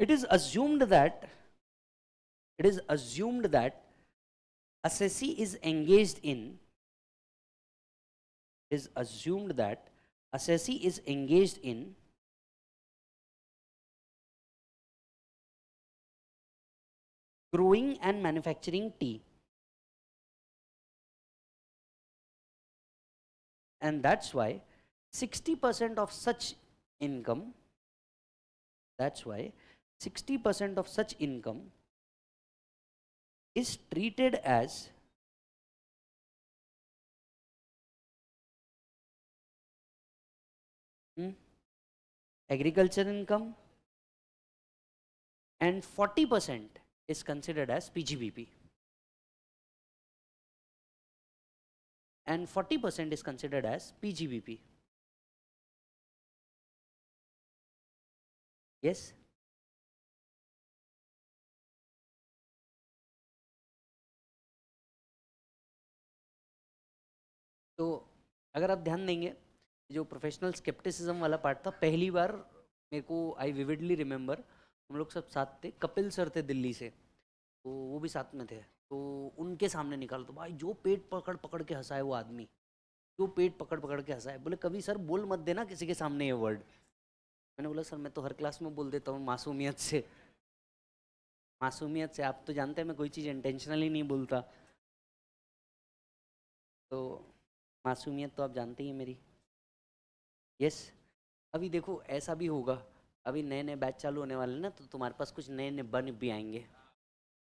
it is assumed that it is assumed that assessee is engage in is assumed that assessee is engage in growing and manufacturing tea And that's why 60% of such income, that's why 60% of such income is treated as hmm, agriculture income and 40% is considered as PGBP. and 40% is considered as PGBP. Yes? तो अगर आप ध्यान देंगे जो professional scepticism वाला part था पहली बार मेरे को आई विविडली रिमेम्बर हम लोग सब साथ थे कपिल सर थे दिल्ली से तो वो भी साथ में थे तो उनके सामने निकाल तो भाई जो पेट पकड़ पकड़ के हंसा है वो आदमी जो पेट पकड़ पकड़ के हंसा है बोले कभी सर बोल मत देना किसी के सामने ये वर्ड मैंने बोला सर मैं तो हर क्लास में बोल देता हूँ मासूमियत से मासूमियत से आप तो जानते हैं मैं कोई चीज़ इंटेंशनली नहीं बोलता तो मासूमियत तो आप जानते ही हैं मेरी यस अभी देखो ऐसा भी होगा अभी नए नए बैच चालू होने वाले ना तो तुम्हारे पास कुछ नए नए बन भी आएंगे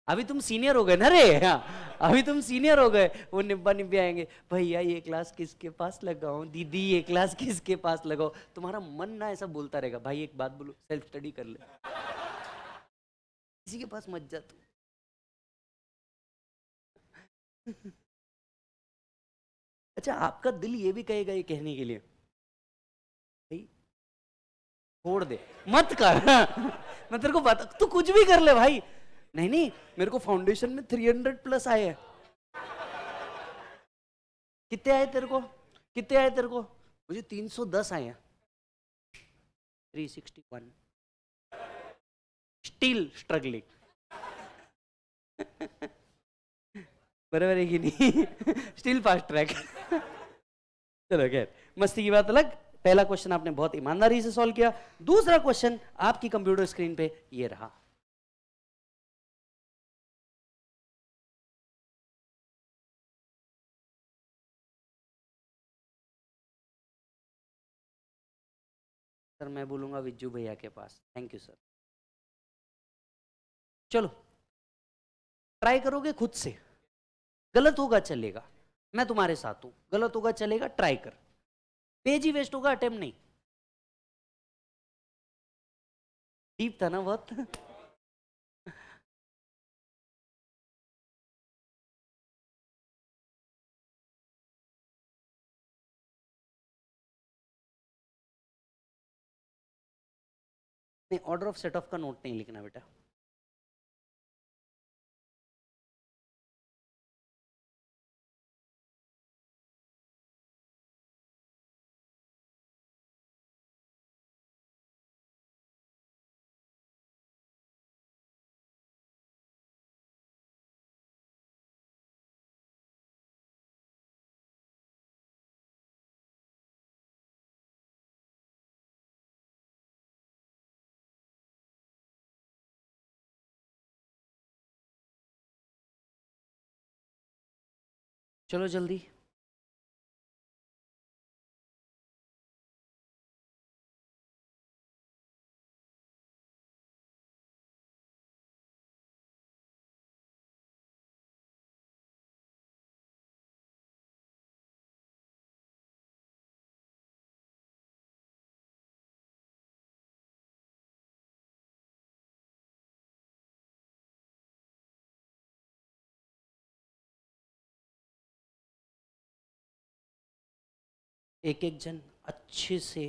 अभी तुम सीनियर हो गए ना रे हाँ अभी तुम सीनियर हो गए वो निब्बा निब्बे आएंगे भैया ये क्लास किसके पास लगाओ दीदी ये क्लास किसके पास लगाओ तुम्हारा मन ना ऐसा बोलता रहेगा भाई एक बात बोलो सेल्फ स्टडी कर ले किसी के पास मत जा तू <laughs> अच्छा आपका दिल ये भी कहेगा ये कहने के लिए भाई छोड़ दे मत कर <laughs> मैं तेरे को बता तू कुछ भी कर ले भाई नहीं नहीं मेरे को फाउंडेशन में थ्री हंड्रेड प्लस आए हैं कितने आए तेरे को कितने आए तेरे को मुझे तीन सौ दस आए हैं three sixty one still struggling बराबर है कि नहीं स्टिल फास्ट ट्रैक चलो खैर मस्ती की बात अलग पहला क्वेश्चन आपने बहुत ईमानदारी से सॉल्व किया दूसरा क्वेश्चन आपकी कंप्यूटर स्क्रीन पे ये रहा सर मैं बोलूँगा विज्जू भैया के पास थैंक यू सर चलो ट्राई करोगे खुद से गलत होगा चलेगा मैं तुम्हारे साथ हूँ गलत होगा चलेगा ट्राई कर पेज ही वेस्ट होगा अटेम्प्ट नहीं डीप था ना बहुत नहीं ऑर्डर ऑफ सेट ऑफ का नोट नहीं लिखना बेटा चलो जल्दी एक एक जन अच्छे से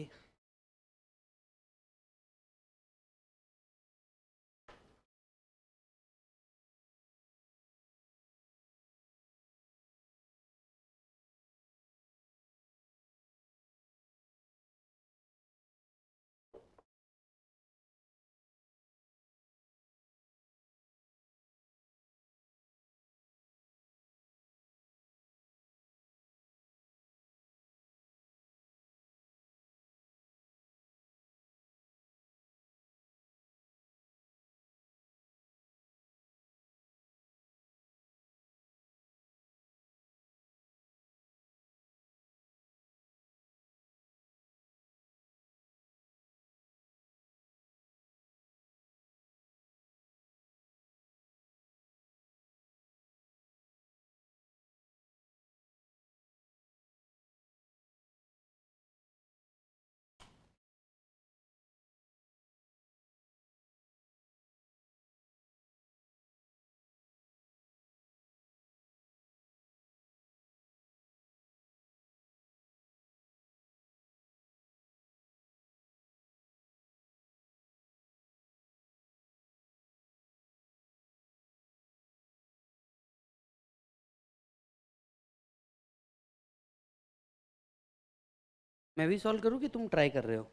मैं भी सॉल्व करूँ कि तुम ट्राई कर रहे हो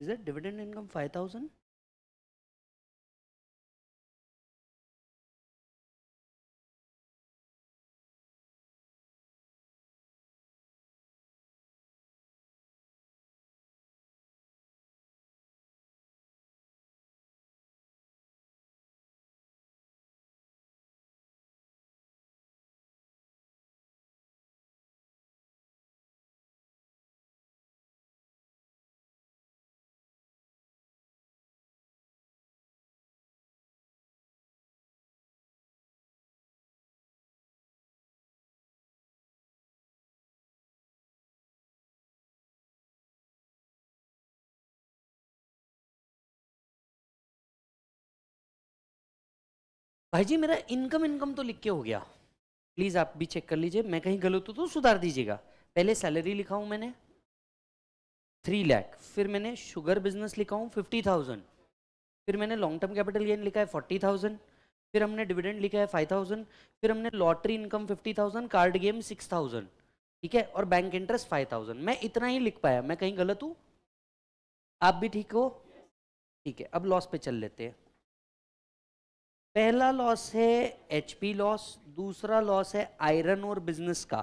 Is that dividend income 5000? भाई जी मेरा इनकम इनकम तो लिख के हो गया प्लीज़ आप भी चेक कर लीजिए मैं कहीं गलत हो तो सुधार दीजिएगा पहले सैलरी लिखा हूँ मैंने थ्री लैख फिर मैंने शुगर बिजनेस लिखा हूँ फिफ्टी थाउजेंड फिर मैंने लॉन्ग टर्म कैपिटल गेन लिखा है फोर्टी थाउजेंड फिर हमने डिविडेंड लिखा है फाइव थाउजेंड फिर हमने lottery income fifty thousand card game six thousand ठीक है और बैंक इंटरेस्ट फाइव थाउजेंड मैं इतना ही लिख पाया मैं कहीं गलत हूँ आप भी ठीक हो ठीक है अब लॉस पे चल लेते हैं पहला लॉस है एचपी लॉस दूसरा लॉस है आयरन और बिजनेस का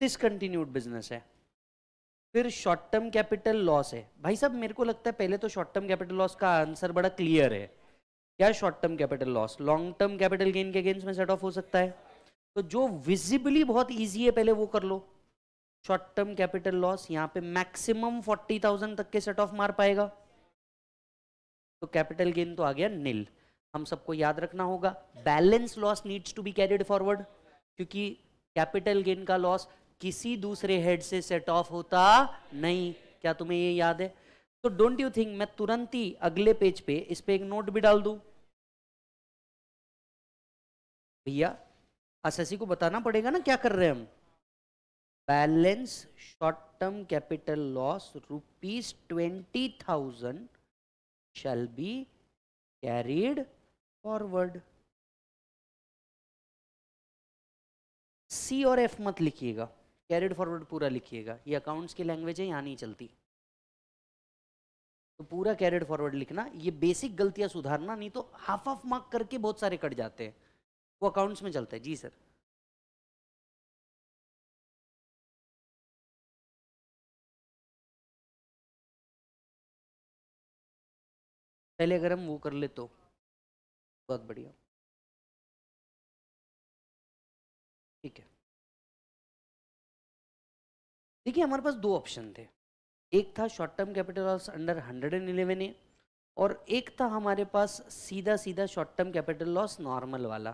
डिसकंटिन्यूड बिजनेस है फिर शॉर्ट टर्म कैपिटल लॉस है भाई साहब मेरे को लगता है पहले तो शॉर्ट टर्म कैपिटल लॉस का आंसर बड़ा क्लियर है क्या short term capital loss long term capital gain के अगेंस्ट में सेट ऑफ हो सकता है तो जो विजिबली बहुत ईजी है पहले वो कर लो शॉर्ट टर्म कैपिटल लॉस यहाँ पे मैक्सिमम फोर्टी थाउजेंड तक के सेट ऑफ मार पाएगा तो कैपिटल गेन तो आ गया नील हम सबको याद रखना होगा balance loss needs to be carried forward क्योंकि कैपिटल गेन का लॉस किसी दूसरे हेड से सेट ऑफ होता नहीं क्या तुम्हें ये याद है तो डोंट यू थिंक मैं तुरंत ही अगले पेज पे इस पे एक नोट भी डाल दू भैया असेसी को बताना पड़ेगा ना क्या कर रहे हैं हम balance short term capital loss rupees twenty thousand shall be carried forward. C और F मत लिखिएगा कैरिड फॉरवर्ड पूरा लिखिएगा ये अकाउंट्स की लैंग्वेज है यहाँ नहीं चलती तो पूरा कैरिड फॉरवर्ड लिखना ये बेसिक गलतियाँ सुधारना नहीं तो हाफ हाफ मार्क करके बहुत सारे कट जाते हैं वो अकाउंट्स में चलता है जी सर पहले अगर हम वो कर ले तो बहुत बढ़िया ठीक है देखिए हमारे पास दो ऑप्शन थे एक था short term capital loss under hundred and eleven A और एक था हमारे पास सीधा सीधा short term capital loss normal वाला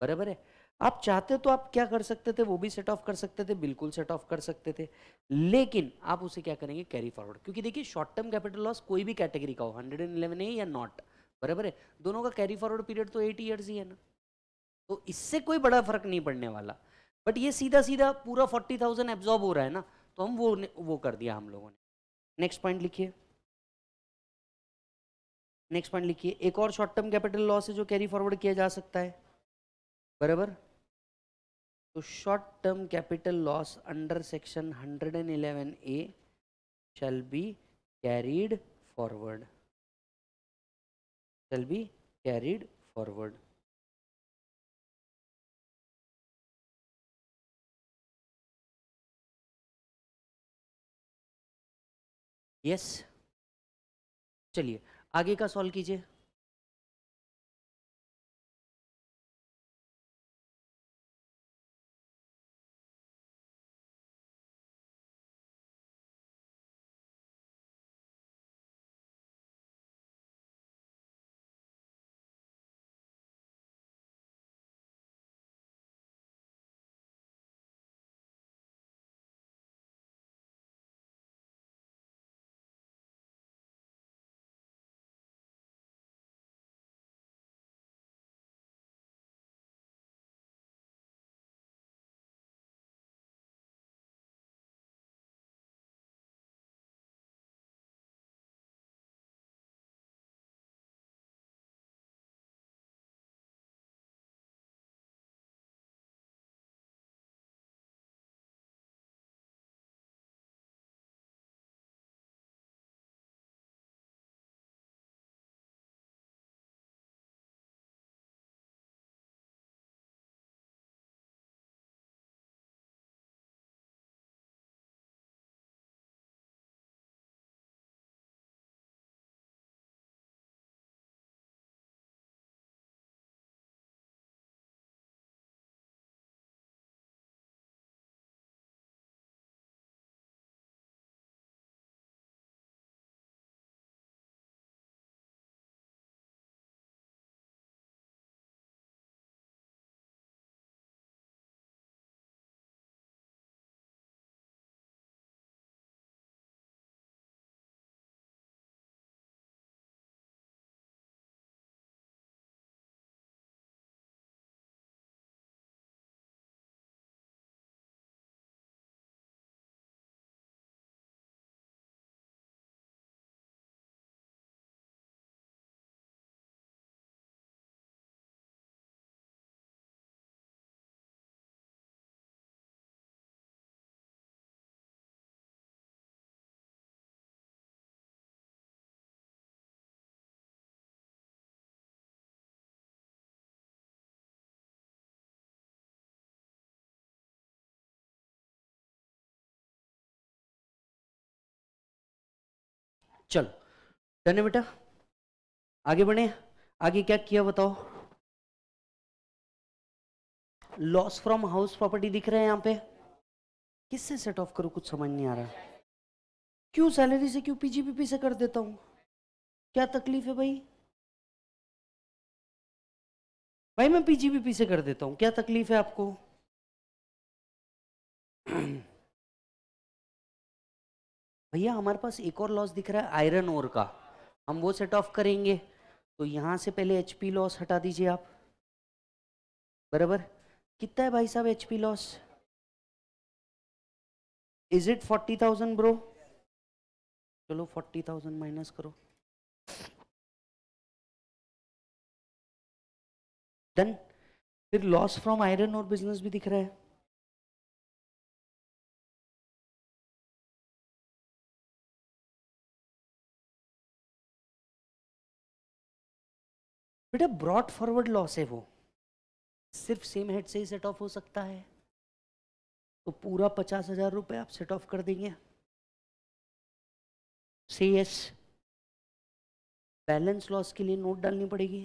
बराबर है आप चाहते तो आप क्या कर सकते थे वो भी सेट ऑफ कर सकते थे बिल्कुल सेट ऑफ कर सकते थे लेकिन आप उसे क्या करेंगे कैरी फॉरवर्ड क्योंकि देखिए शॉर्ट टर्म कैपिटल लॉस कोई भी कैटेगरी का हो हंड्रेड एंड इलेवन है या नॉट बराबर है दोनों का कैरी फॉरवर्ड पीरियड तो एट ईयर्स ही है ना तो इससे कोई बड़ा फर्क नहीं पड़ने वाला बट ये सीधा सीधा पूरा फोर्टी थाउजेंड एब्जॉर्ब हो रहा है ना तो हम वो वो कर दिया हम लोगों ने नेक्स्ट पॉइंट लिखिए नेक्स्ट पॉइंट लिखिए एक और शॉर्ट टर्म कैपिटल लॉस है जो कैरी फॉरवर्ड किया जा सकता है बराबर तो short term capital loss under section hundred and eleven A shall be carried forward shall be carried forward yes चलिए आगे का सॉल्व कीजिए चलो डन बेटा आगे बढ़े आगे क्या किया बताओ लॉस फ्रॉम हाउस प्रॉपर्टी दिख रहे हैं यहाँ पे किससे सेट ऑफ करो कुछ समझ नहीं आ रहा क्यों सैलरी से क्यों पीजीपीपी से कर देता हूँ क्या तकलीफ है भाई भाई मैं पीजीपीपी से कर देता हूँ क्या तकलीफ है आपको भैया हमारे पास एक और लॉस दिख रहा है आयरन ओर का हम वो सेट ऑफ करेंगे तो यहाँ से पहले एच पी लॉस हटा दीजिए आप बराबर कितना है भाई साहब H P loss is it forty thousand bro चलो फोर्टी थाउजेंड माइनस करो डन फिर लॉस फ्रॉम आयरन और बिजनेस भी दिख रहा है बेटा ब्रॉड फॉरवर्ड लॉस है वो सिर्फ सेम हेड से ही सेट ऑफ हो सकता है तो पूरा पचास हजार रुपए आप सेट ऑफ कर देंगे से बैलेंस लॉस के लिए नोट डालनी पड़ेगी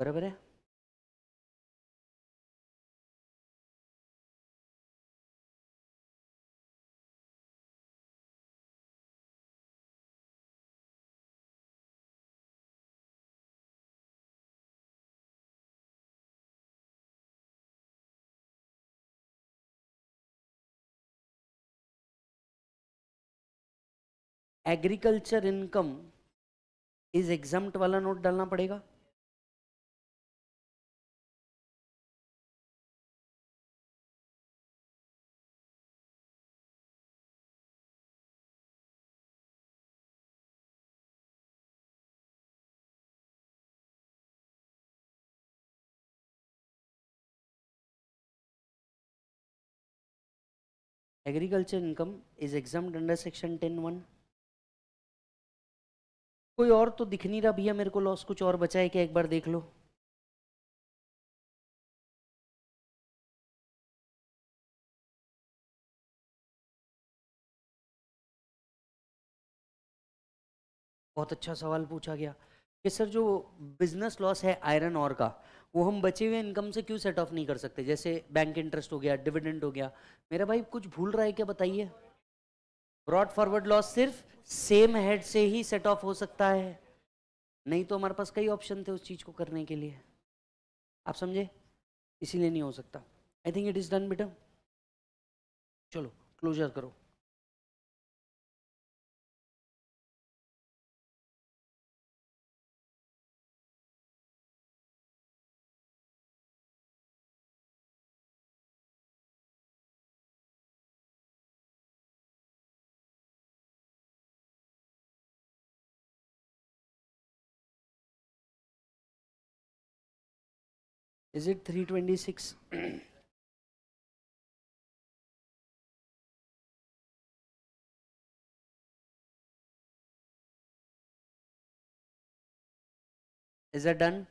बराबर है एग्रीकल्चर इनकम इज एग्जाम वाला नोट डालना पड़ेगा agriculture income is exempt under section ten one कोई और तो दिख नहीं रहा भैया मेरे को लॉस कुछ और बचा है क्या एक बार देख लो बहुत अच्छा सवाल पूछा गया कि सर जो बिजनेस लॉस है आयरन और का वो हम बचे हुए इनकम से क्यों सेट ऑफ नहीं कर सकते जैसे बैंक इंटरेस्ट हो गया डिविडेंड हो गया मेरा भाई कुछ भूल रहा है क्या बताइए ब्रॉड फॉरवर्ड लॉस सिर्फ सेम हेड से ही सेट ऑफ हो सकता है नहीं तो हमारे पास कई ऑप्शन थे उस चीज़ को करने के लिए आप समझे इसीलिए नहीं हो सकता I think it is done बेटा चलो क्लोजर करो is it 326 is that done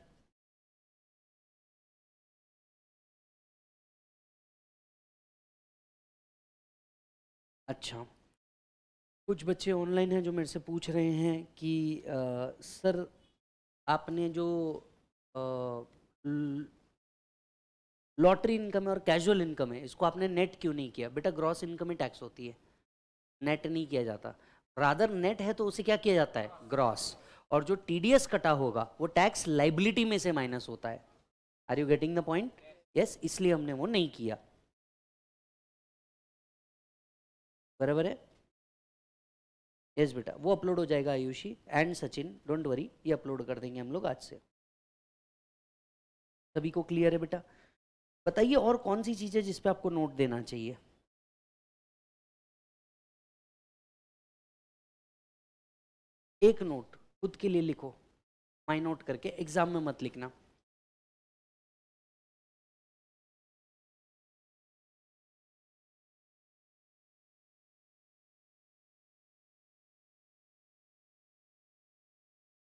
अच्छा कुछ बच्चे ऑनलाइन हैं जो मेरे से पूछ रहे हैं कि आ, सर आपने जो लॉटरी इनकम है और कैजुअल इनकम है इसको आपने नेट क्यों नहीं किया बेटा ग्रॉस इनकम ही टैक्स होती है नेट नहीं किया जाता रादर नेट है तो उसे क्या किया जाता है ग्रॉस और जो टी कटा होगा वो टैक्स लाइबिलिटी में से माइनस होता है are you getting the point yes इसलिए हमने वो नहीं किया बराबर है यस बेटा वो अपलोड हो जाएगा Ayushi and Sachin don't worry ये अपलोड कर देंगे हम लोग आज से सभी को क्लियर है बेटा बताइए और कौन सी चीज़ है जिस पे आपको नोट देना चाहिए एक नोट खुद के लिए लिखो माई नोट करके एग्जाम में मत लिखना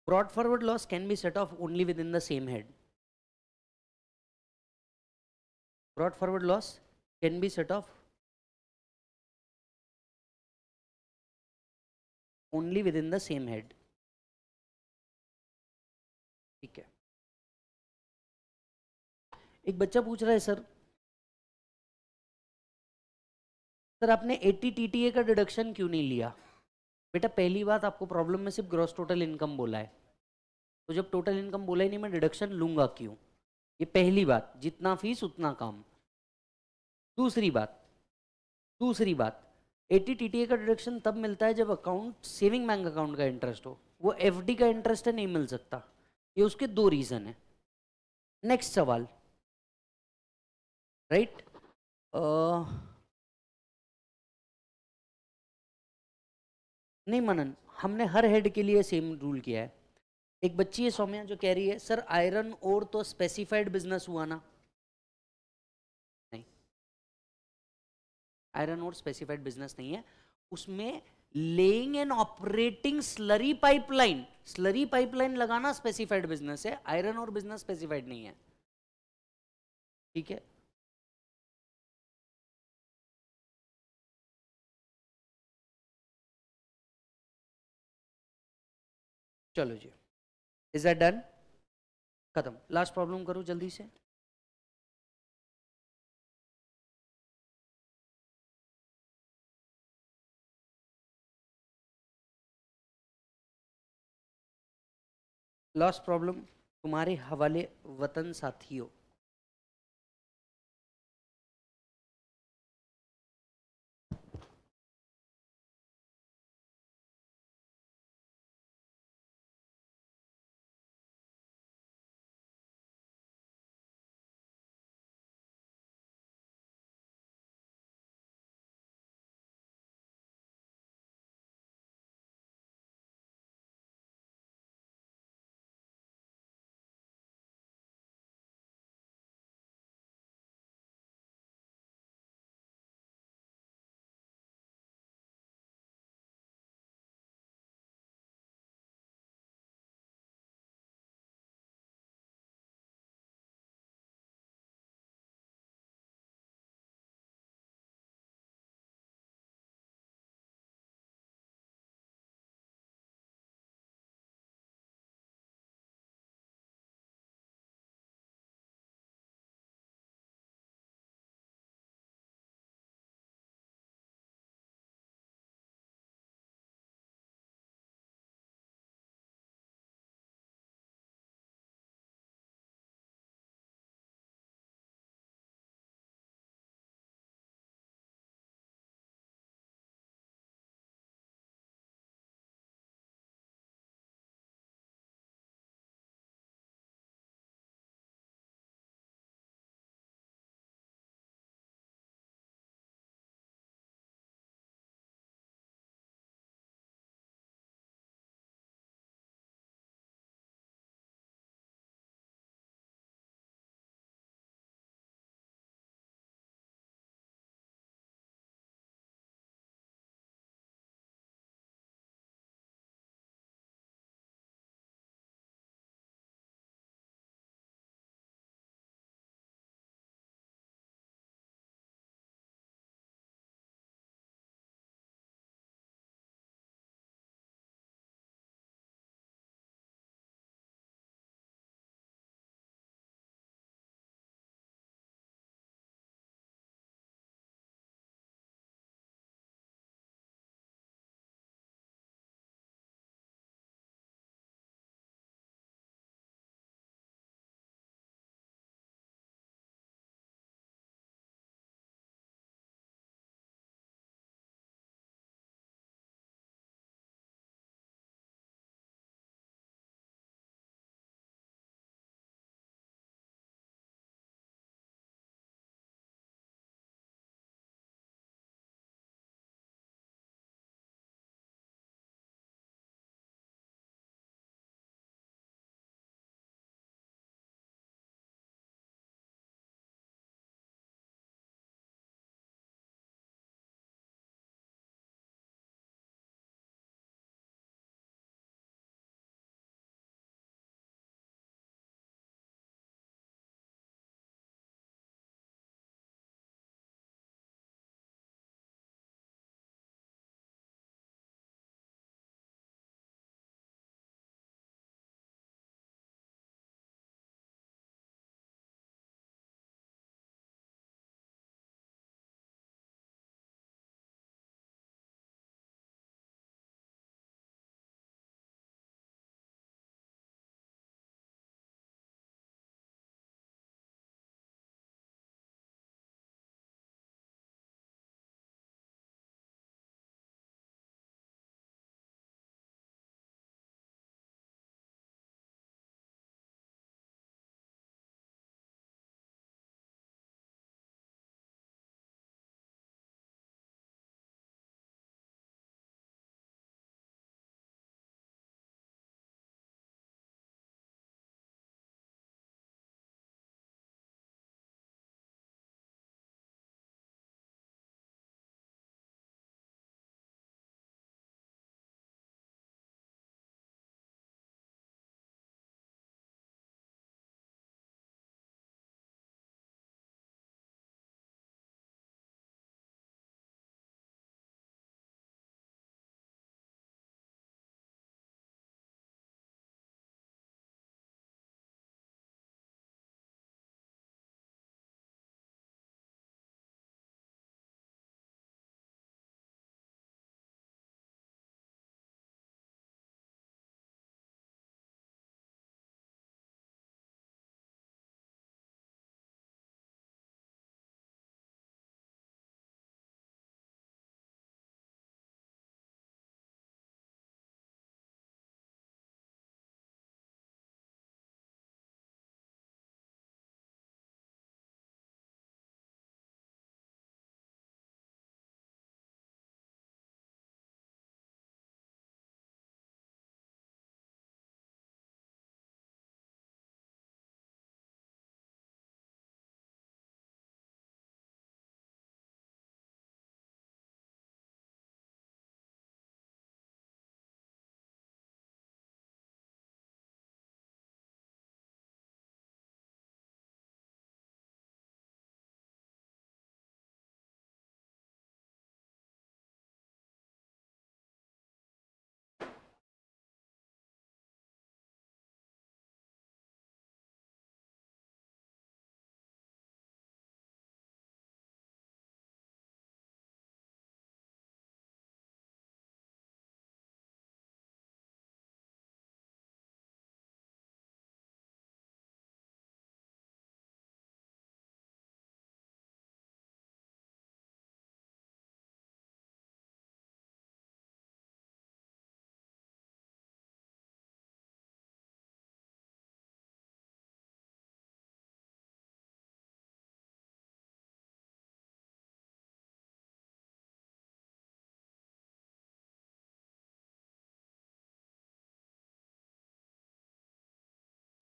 brought forward loss can be set off only within the same head brought forward loss can be set off only within the same head ठीक है एक बच्चा पूछ रहा है सर सर आपने 80 टीटीए का डिडक्शन क्यों नहीं लिया बेटा पहली बात आपको प्रॉब्लम में सिर्फ ग्रॉस टोटल इनकम बोला है तो जब टोटल इनकम बोला ही नहीं मैं डिडक्शन लूंगा क्यों ये पहली बात जितना फीस उतना काम दूसरी बात दूसरी बात एटी टी का डिडक्शन तब मिलता है जब अकाउंट सेविंग बैंक अकाउंट का इंटरेस्ट हो वो एफ का इंटरेस्ट है नहीं मिल सकता ये उसके दो रीज़न है नेक्स्ट सवाल राइट नहीं मनन हमने हर हेड के लिए सेम रूल किया है एक बच्ची है सौम्या जो कह रही है सर आयरन और तो स्पेसिफाइड बिजनेस हुआ ना नहीं आयरन और स्पेसिफाइड बिजनेस नहीं है उसमें laying and operating slurry pipeline slurry pipeline लगाना स्पेसिफाइड बिजनेस है आयरन और बिजनेस स्पेसिफाइड नहीं है ठीक है चलो जी इज दैट डन खत्म लास्ट प्रॉब्लम करो जल्दी से लास्ट प्रॉब्लम तुम्हारे हवाले वतन साथियों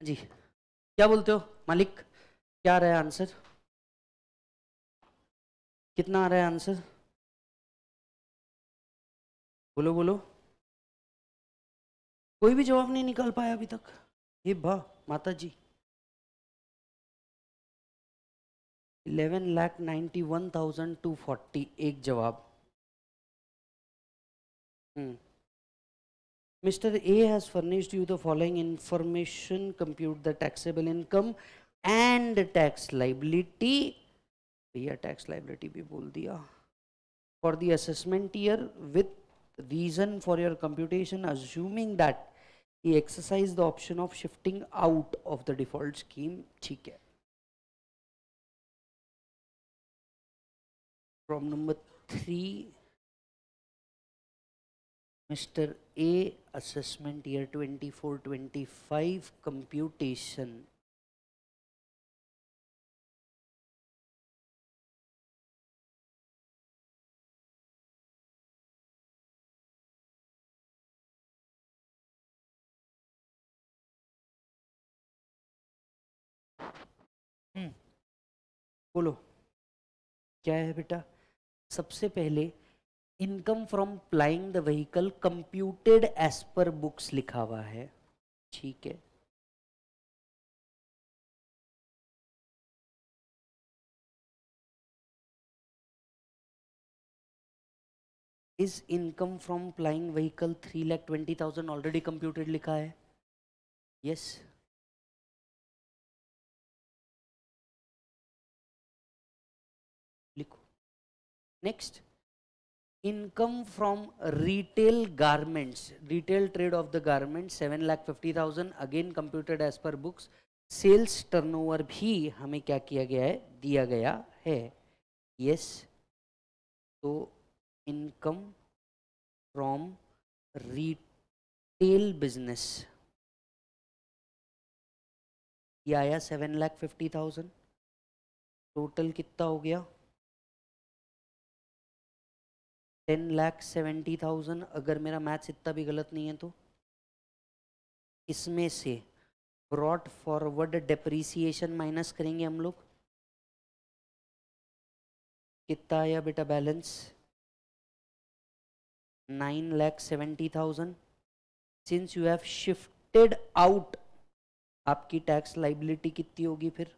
जी क्या बोलते हो मालिक क्या रहा है आंसर कितना आ रहा है आंसर बोलो बोलो कोई भी जवाब नहीं निकल पाया अभी तक हे भा माता जी eleven lakh ninety one thousand two forty एक जवाब हम्म Mr. A has furnished you the following information. Compute the taxable income and tax liability. भैया tax liability भी बोल Diya For the assessment year with reason for your computation assuming that he exercised the option of shifting out of the default scheme. ठीक है. From number three. Mister A assessment year twenty five computation बोलो क्या है बेटा सबसे पहले income from plying the vehicle computed as per books लिखा हुआ है ठीक है is income from plying vehicle three lakh twenty thousand already computed लिखा है यस yes. लिखो next income from retail garments retail trade of the garment seven lakh fifty thousand again computed as per books sales turnover भी हमें क्या किया गया है दिया गया है यस तो इनकम फ्रॉम रिटेल बिजनेस ये आया seven lakh fifty thousand total कितना हो गया टेन लैख सेवेंटी थाउजेंड अगर मेरा मैथ्स इतना भी गलत नहीं है तो इसमें से ब्रॉड फॉरवर्ड डेप्रीसिएशन माइनस करेंगे हम लोग कितना आया बेटा balance nine lakh seventy thousand since you have shifted out आपकी टैक्स लाइबिलिटी कितनी होगी फिर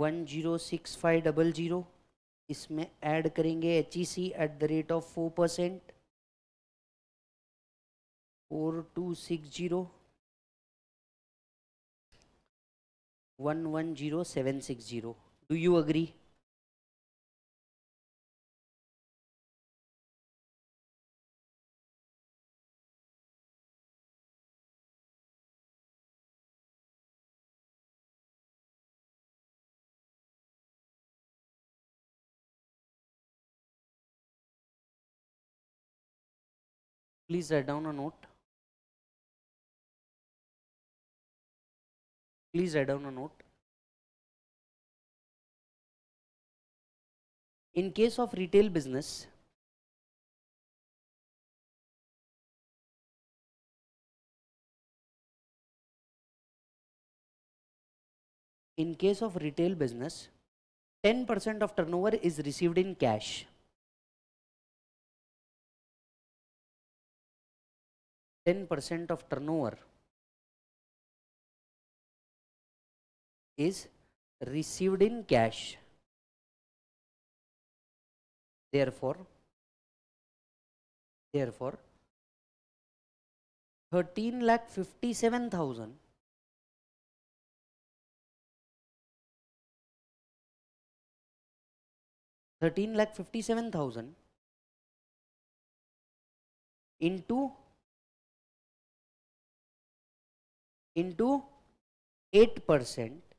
one zero six five double zero इसमें ऐड करेंगे H E C at the rate of four percent four two six zero one one zero seven six zero do you agree please write down a note please write down a note in case of retail business in case of retail business 10% of turnover is received in cash 10% of turnover is received in cash. Therefore, therefore 13 lakh fifty-seven thousand, thirteen 13 lakh 57,000 into into eight percent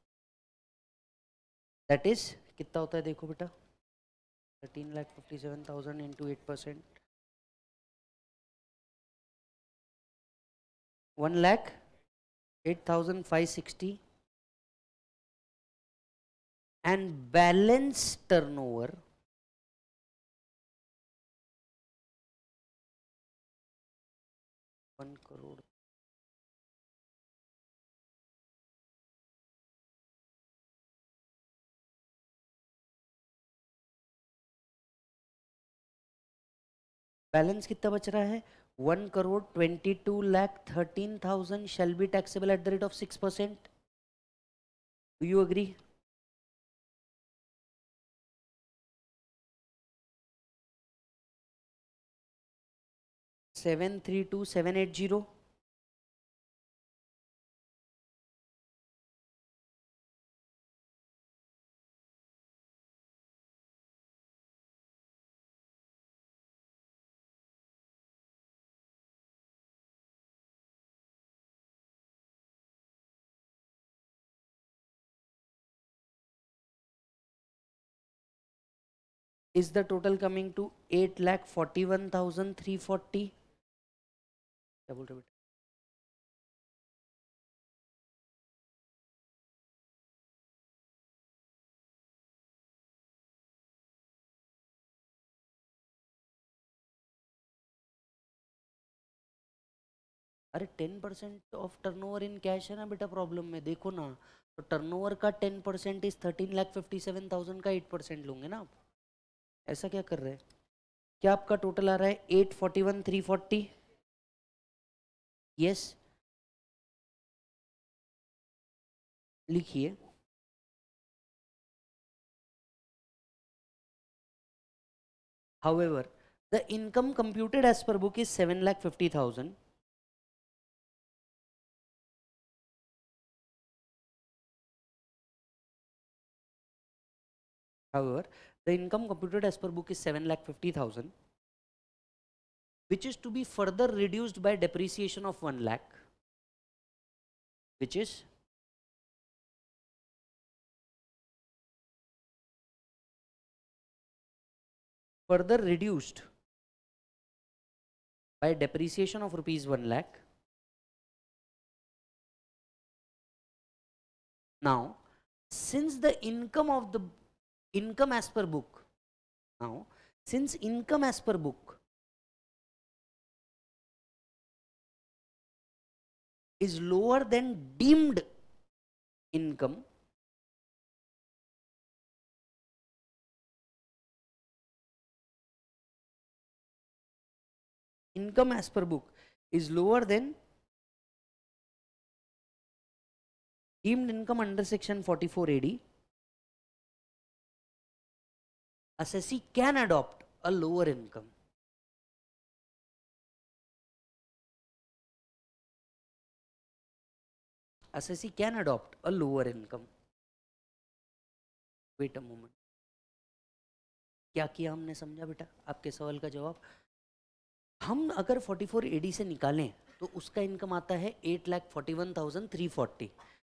that is कितना होता है देखो बेटा thirteen lakh fifty seven thousand into eight percent one lakh eight thousand five sixty and balance turnover one crore balance कितना बच रहा है one crore twenty two lakh thirteen thousand shall be taxable at the rate of six percent do you agree seven three two seven eight zero is the total coming to 8 lakh 41340 double to अरे ten percent of turnover in cash है ना बेटा problem में देखो ना तो turnover का ten percent इस thirteen lakh fifty seven thousand का एट परसेंट लूंगे ना आप ऐसा क्या कर रहे हैं क्या आपका टोटल आ रहा है eight forty one three forty yes लिखिए however the income computed as per book is seven lakh fifty thousand However, The income computed as per book is 7,50,000 which is to be further reduced by depreciation of 1 lakh which is further reduced by depreciation of rupees 1 lakh. Now, since the income of the income as per book. Now, since income as per book is lower than deemed income, income as per book is lower than deemed income under section 44 AD assessee can adopt a lower income. Assessee can adopt a lower income. Wait a moment. क्या किया हमने समझा बेटा आपके सवाल का जवाब हम अगर 44 एडी से निकालें तो उसका इनकम आता है eight lakh forty one thousand three forty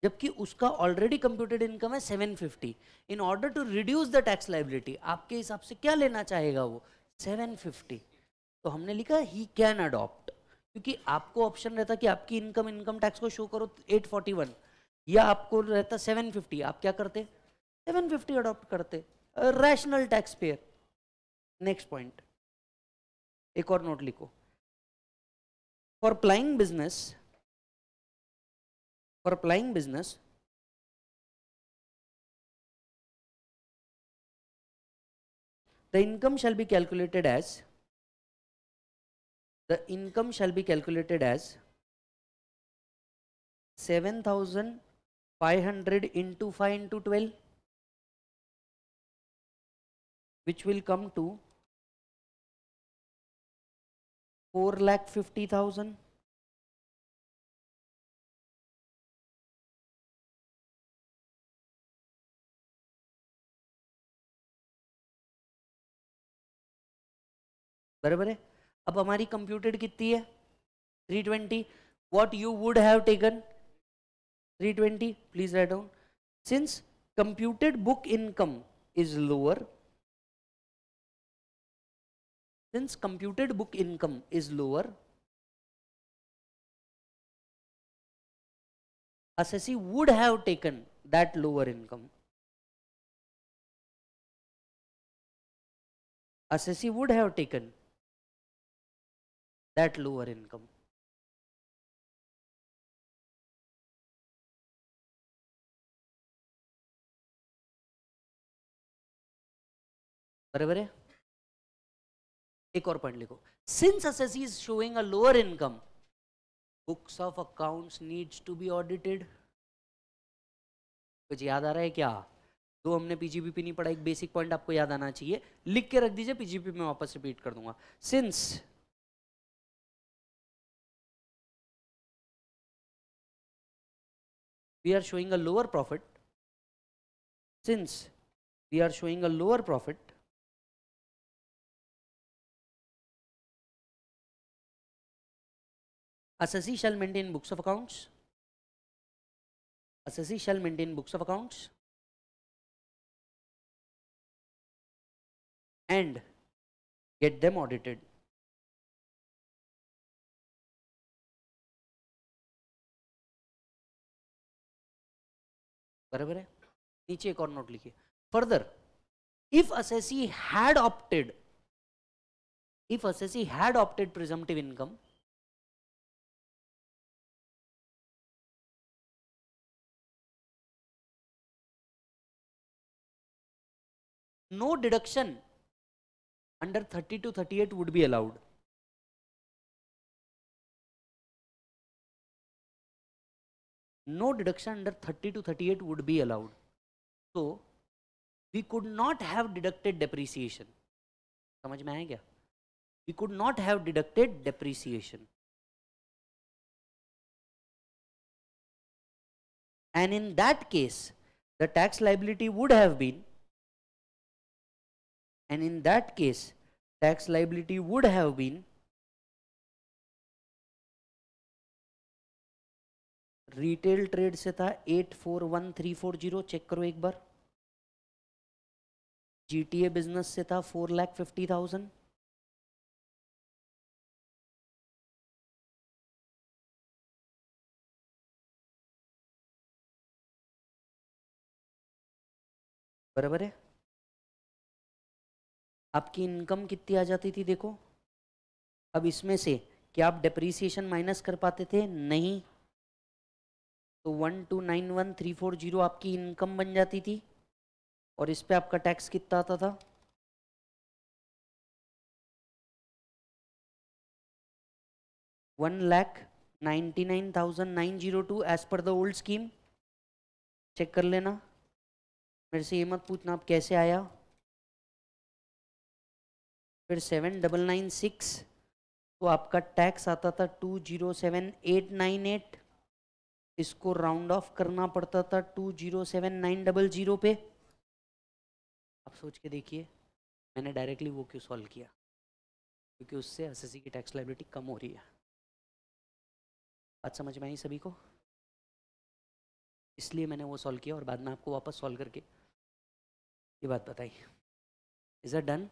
जबकि उसका ऑलरेडी कंप्यूटेड इनकम है fifty in order to reduce the tax liability आपके हिसाब से क्या लेना चाहेगा वो फिफ्टी तो हमने लिखा ही कैन अडॉप्ट क्योंकि आपको ऑप्शन रहता कि आपकी इनकम इनकम टैक्स को शो करो एट फोर्टी वन या आपको रहता सेवन फिफ्टी आप क्या करते सेवन फिफ्टी अडॉप्ट करते rational tax payer next point एक और नोट लिखो for plying business For applying business, the income shall be calculated as the income shall be calculated as 7500 into 5 into 12 which will come to 4 lakh 50,000 बराबर है अब हमारी computed कितनी है three twenty what you would have taken three twenty please write down since computed book income is lower since computed book income is lower assessee would have taken that lower income assessee would have taken that lower income बराबर है एक और point लिखो since S is showing a lower income books of accounts needs to be audited कुछ याद आ रहा है क्या तो हमने पीजीबीपी नहीं पढ़ा एक बेसिक पॉइंट आपको याद आना चाहिए लिख के रख दीजिए पीजीबीपी में वापस रिपीट कर दूंगा since we are showing a lower profit. Since we are showing a lower profit, assessee shall maintain books of accounts. Assessee shall maintain books of accounts. And get them audited. बराबर है नीचे एक और note लिखिए further if assessee had opted if assessee had opted presumptive income no deduction under 32 38 would be allowed no deduction under 30 to 38 would be allowed. So we could not have deducted depreciation. समझ में आया क्या? We could not have deducted depreciation. And in that case, the tax liability would have been, and in that case, tax liability would have been retail trade से था eight four one three four zero check करो एक बार GTA business से था four lakh fifty thousand बराबर है आपकी income कितनी आ जाती थी देखो अब इसमें से क्या आप डिप्रिसिएशन माइनस कर पाते थे नहीं तो one two nine one three four zero आपकी इनकम बन जाती थी और इस पर आपका टैक्स कितना आता था one lakh ninety nine thousand nine zero two as per the old scheme check कर लेना मेरे से ये मत पूछना आप कैसे आया फिर सेवन डबल नाइन सिक्स तो आपका टैक्स आता था two zero seven eight nine eight इसको राउंड ऑफ करना पड़ता था two zero seven nine double zero पे आप सोच के देखिए मैंने डायरेक्टली वो क्यों सॉल्व किया क्योंकि उससे एस की टैक्स लाइबिलिटी कम हो रही है बात समझ में आई सभी को इसलिए मैंने वो सॉल्व किया और बाद में आपको वापस सॉल्व करके ये बात बताई इज अ डन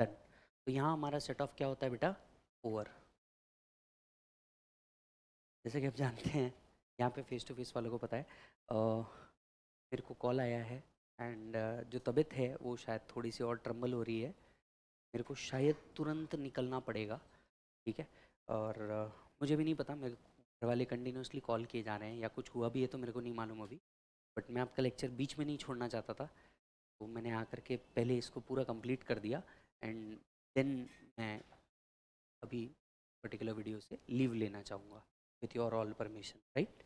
डन तो यहाँ हमारा सेट ऑफ क्या होता है बेटा ओवर जैसे कि आप जानते हैं यहाँ पे फेस टू फेस वालों को पता है मेरे को कॉल आया है एंड uh, जो तबीयत है वो शायद थोड़ी सी और ट्रम्बल हो रही है मेरे को शायद तुरंत निकलना पड़ेगा ठीक है और uh, मुझे भी नहीं पता मेरे घर वाले कंटिन्यूसली कॉल किए जा रहे हैं या कुछ हुआ भी है तो मेरे को नहीं मालूम अभी बट मैं आपका लेक्चर बीच में नहीं छोड़ना चाहता था तो मैंने आकर के पहले इसको पूरा कंप्लीट कर दिया एंड देन मैं अभी पर्टिकुलर वीडियो से लीव लेना चाहूँगा with your all permission right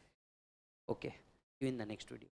okay you in the next video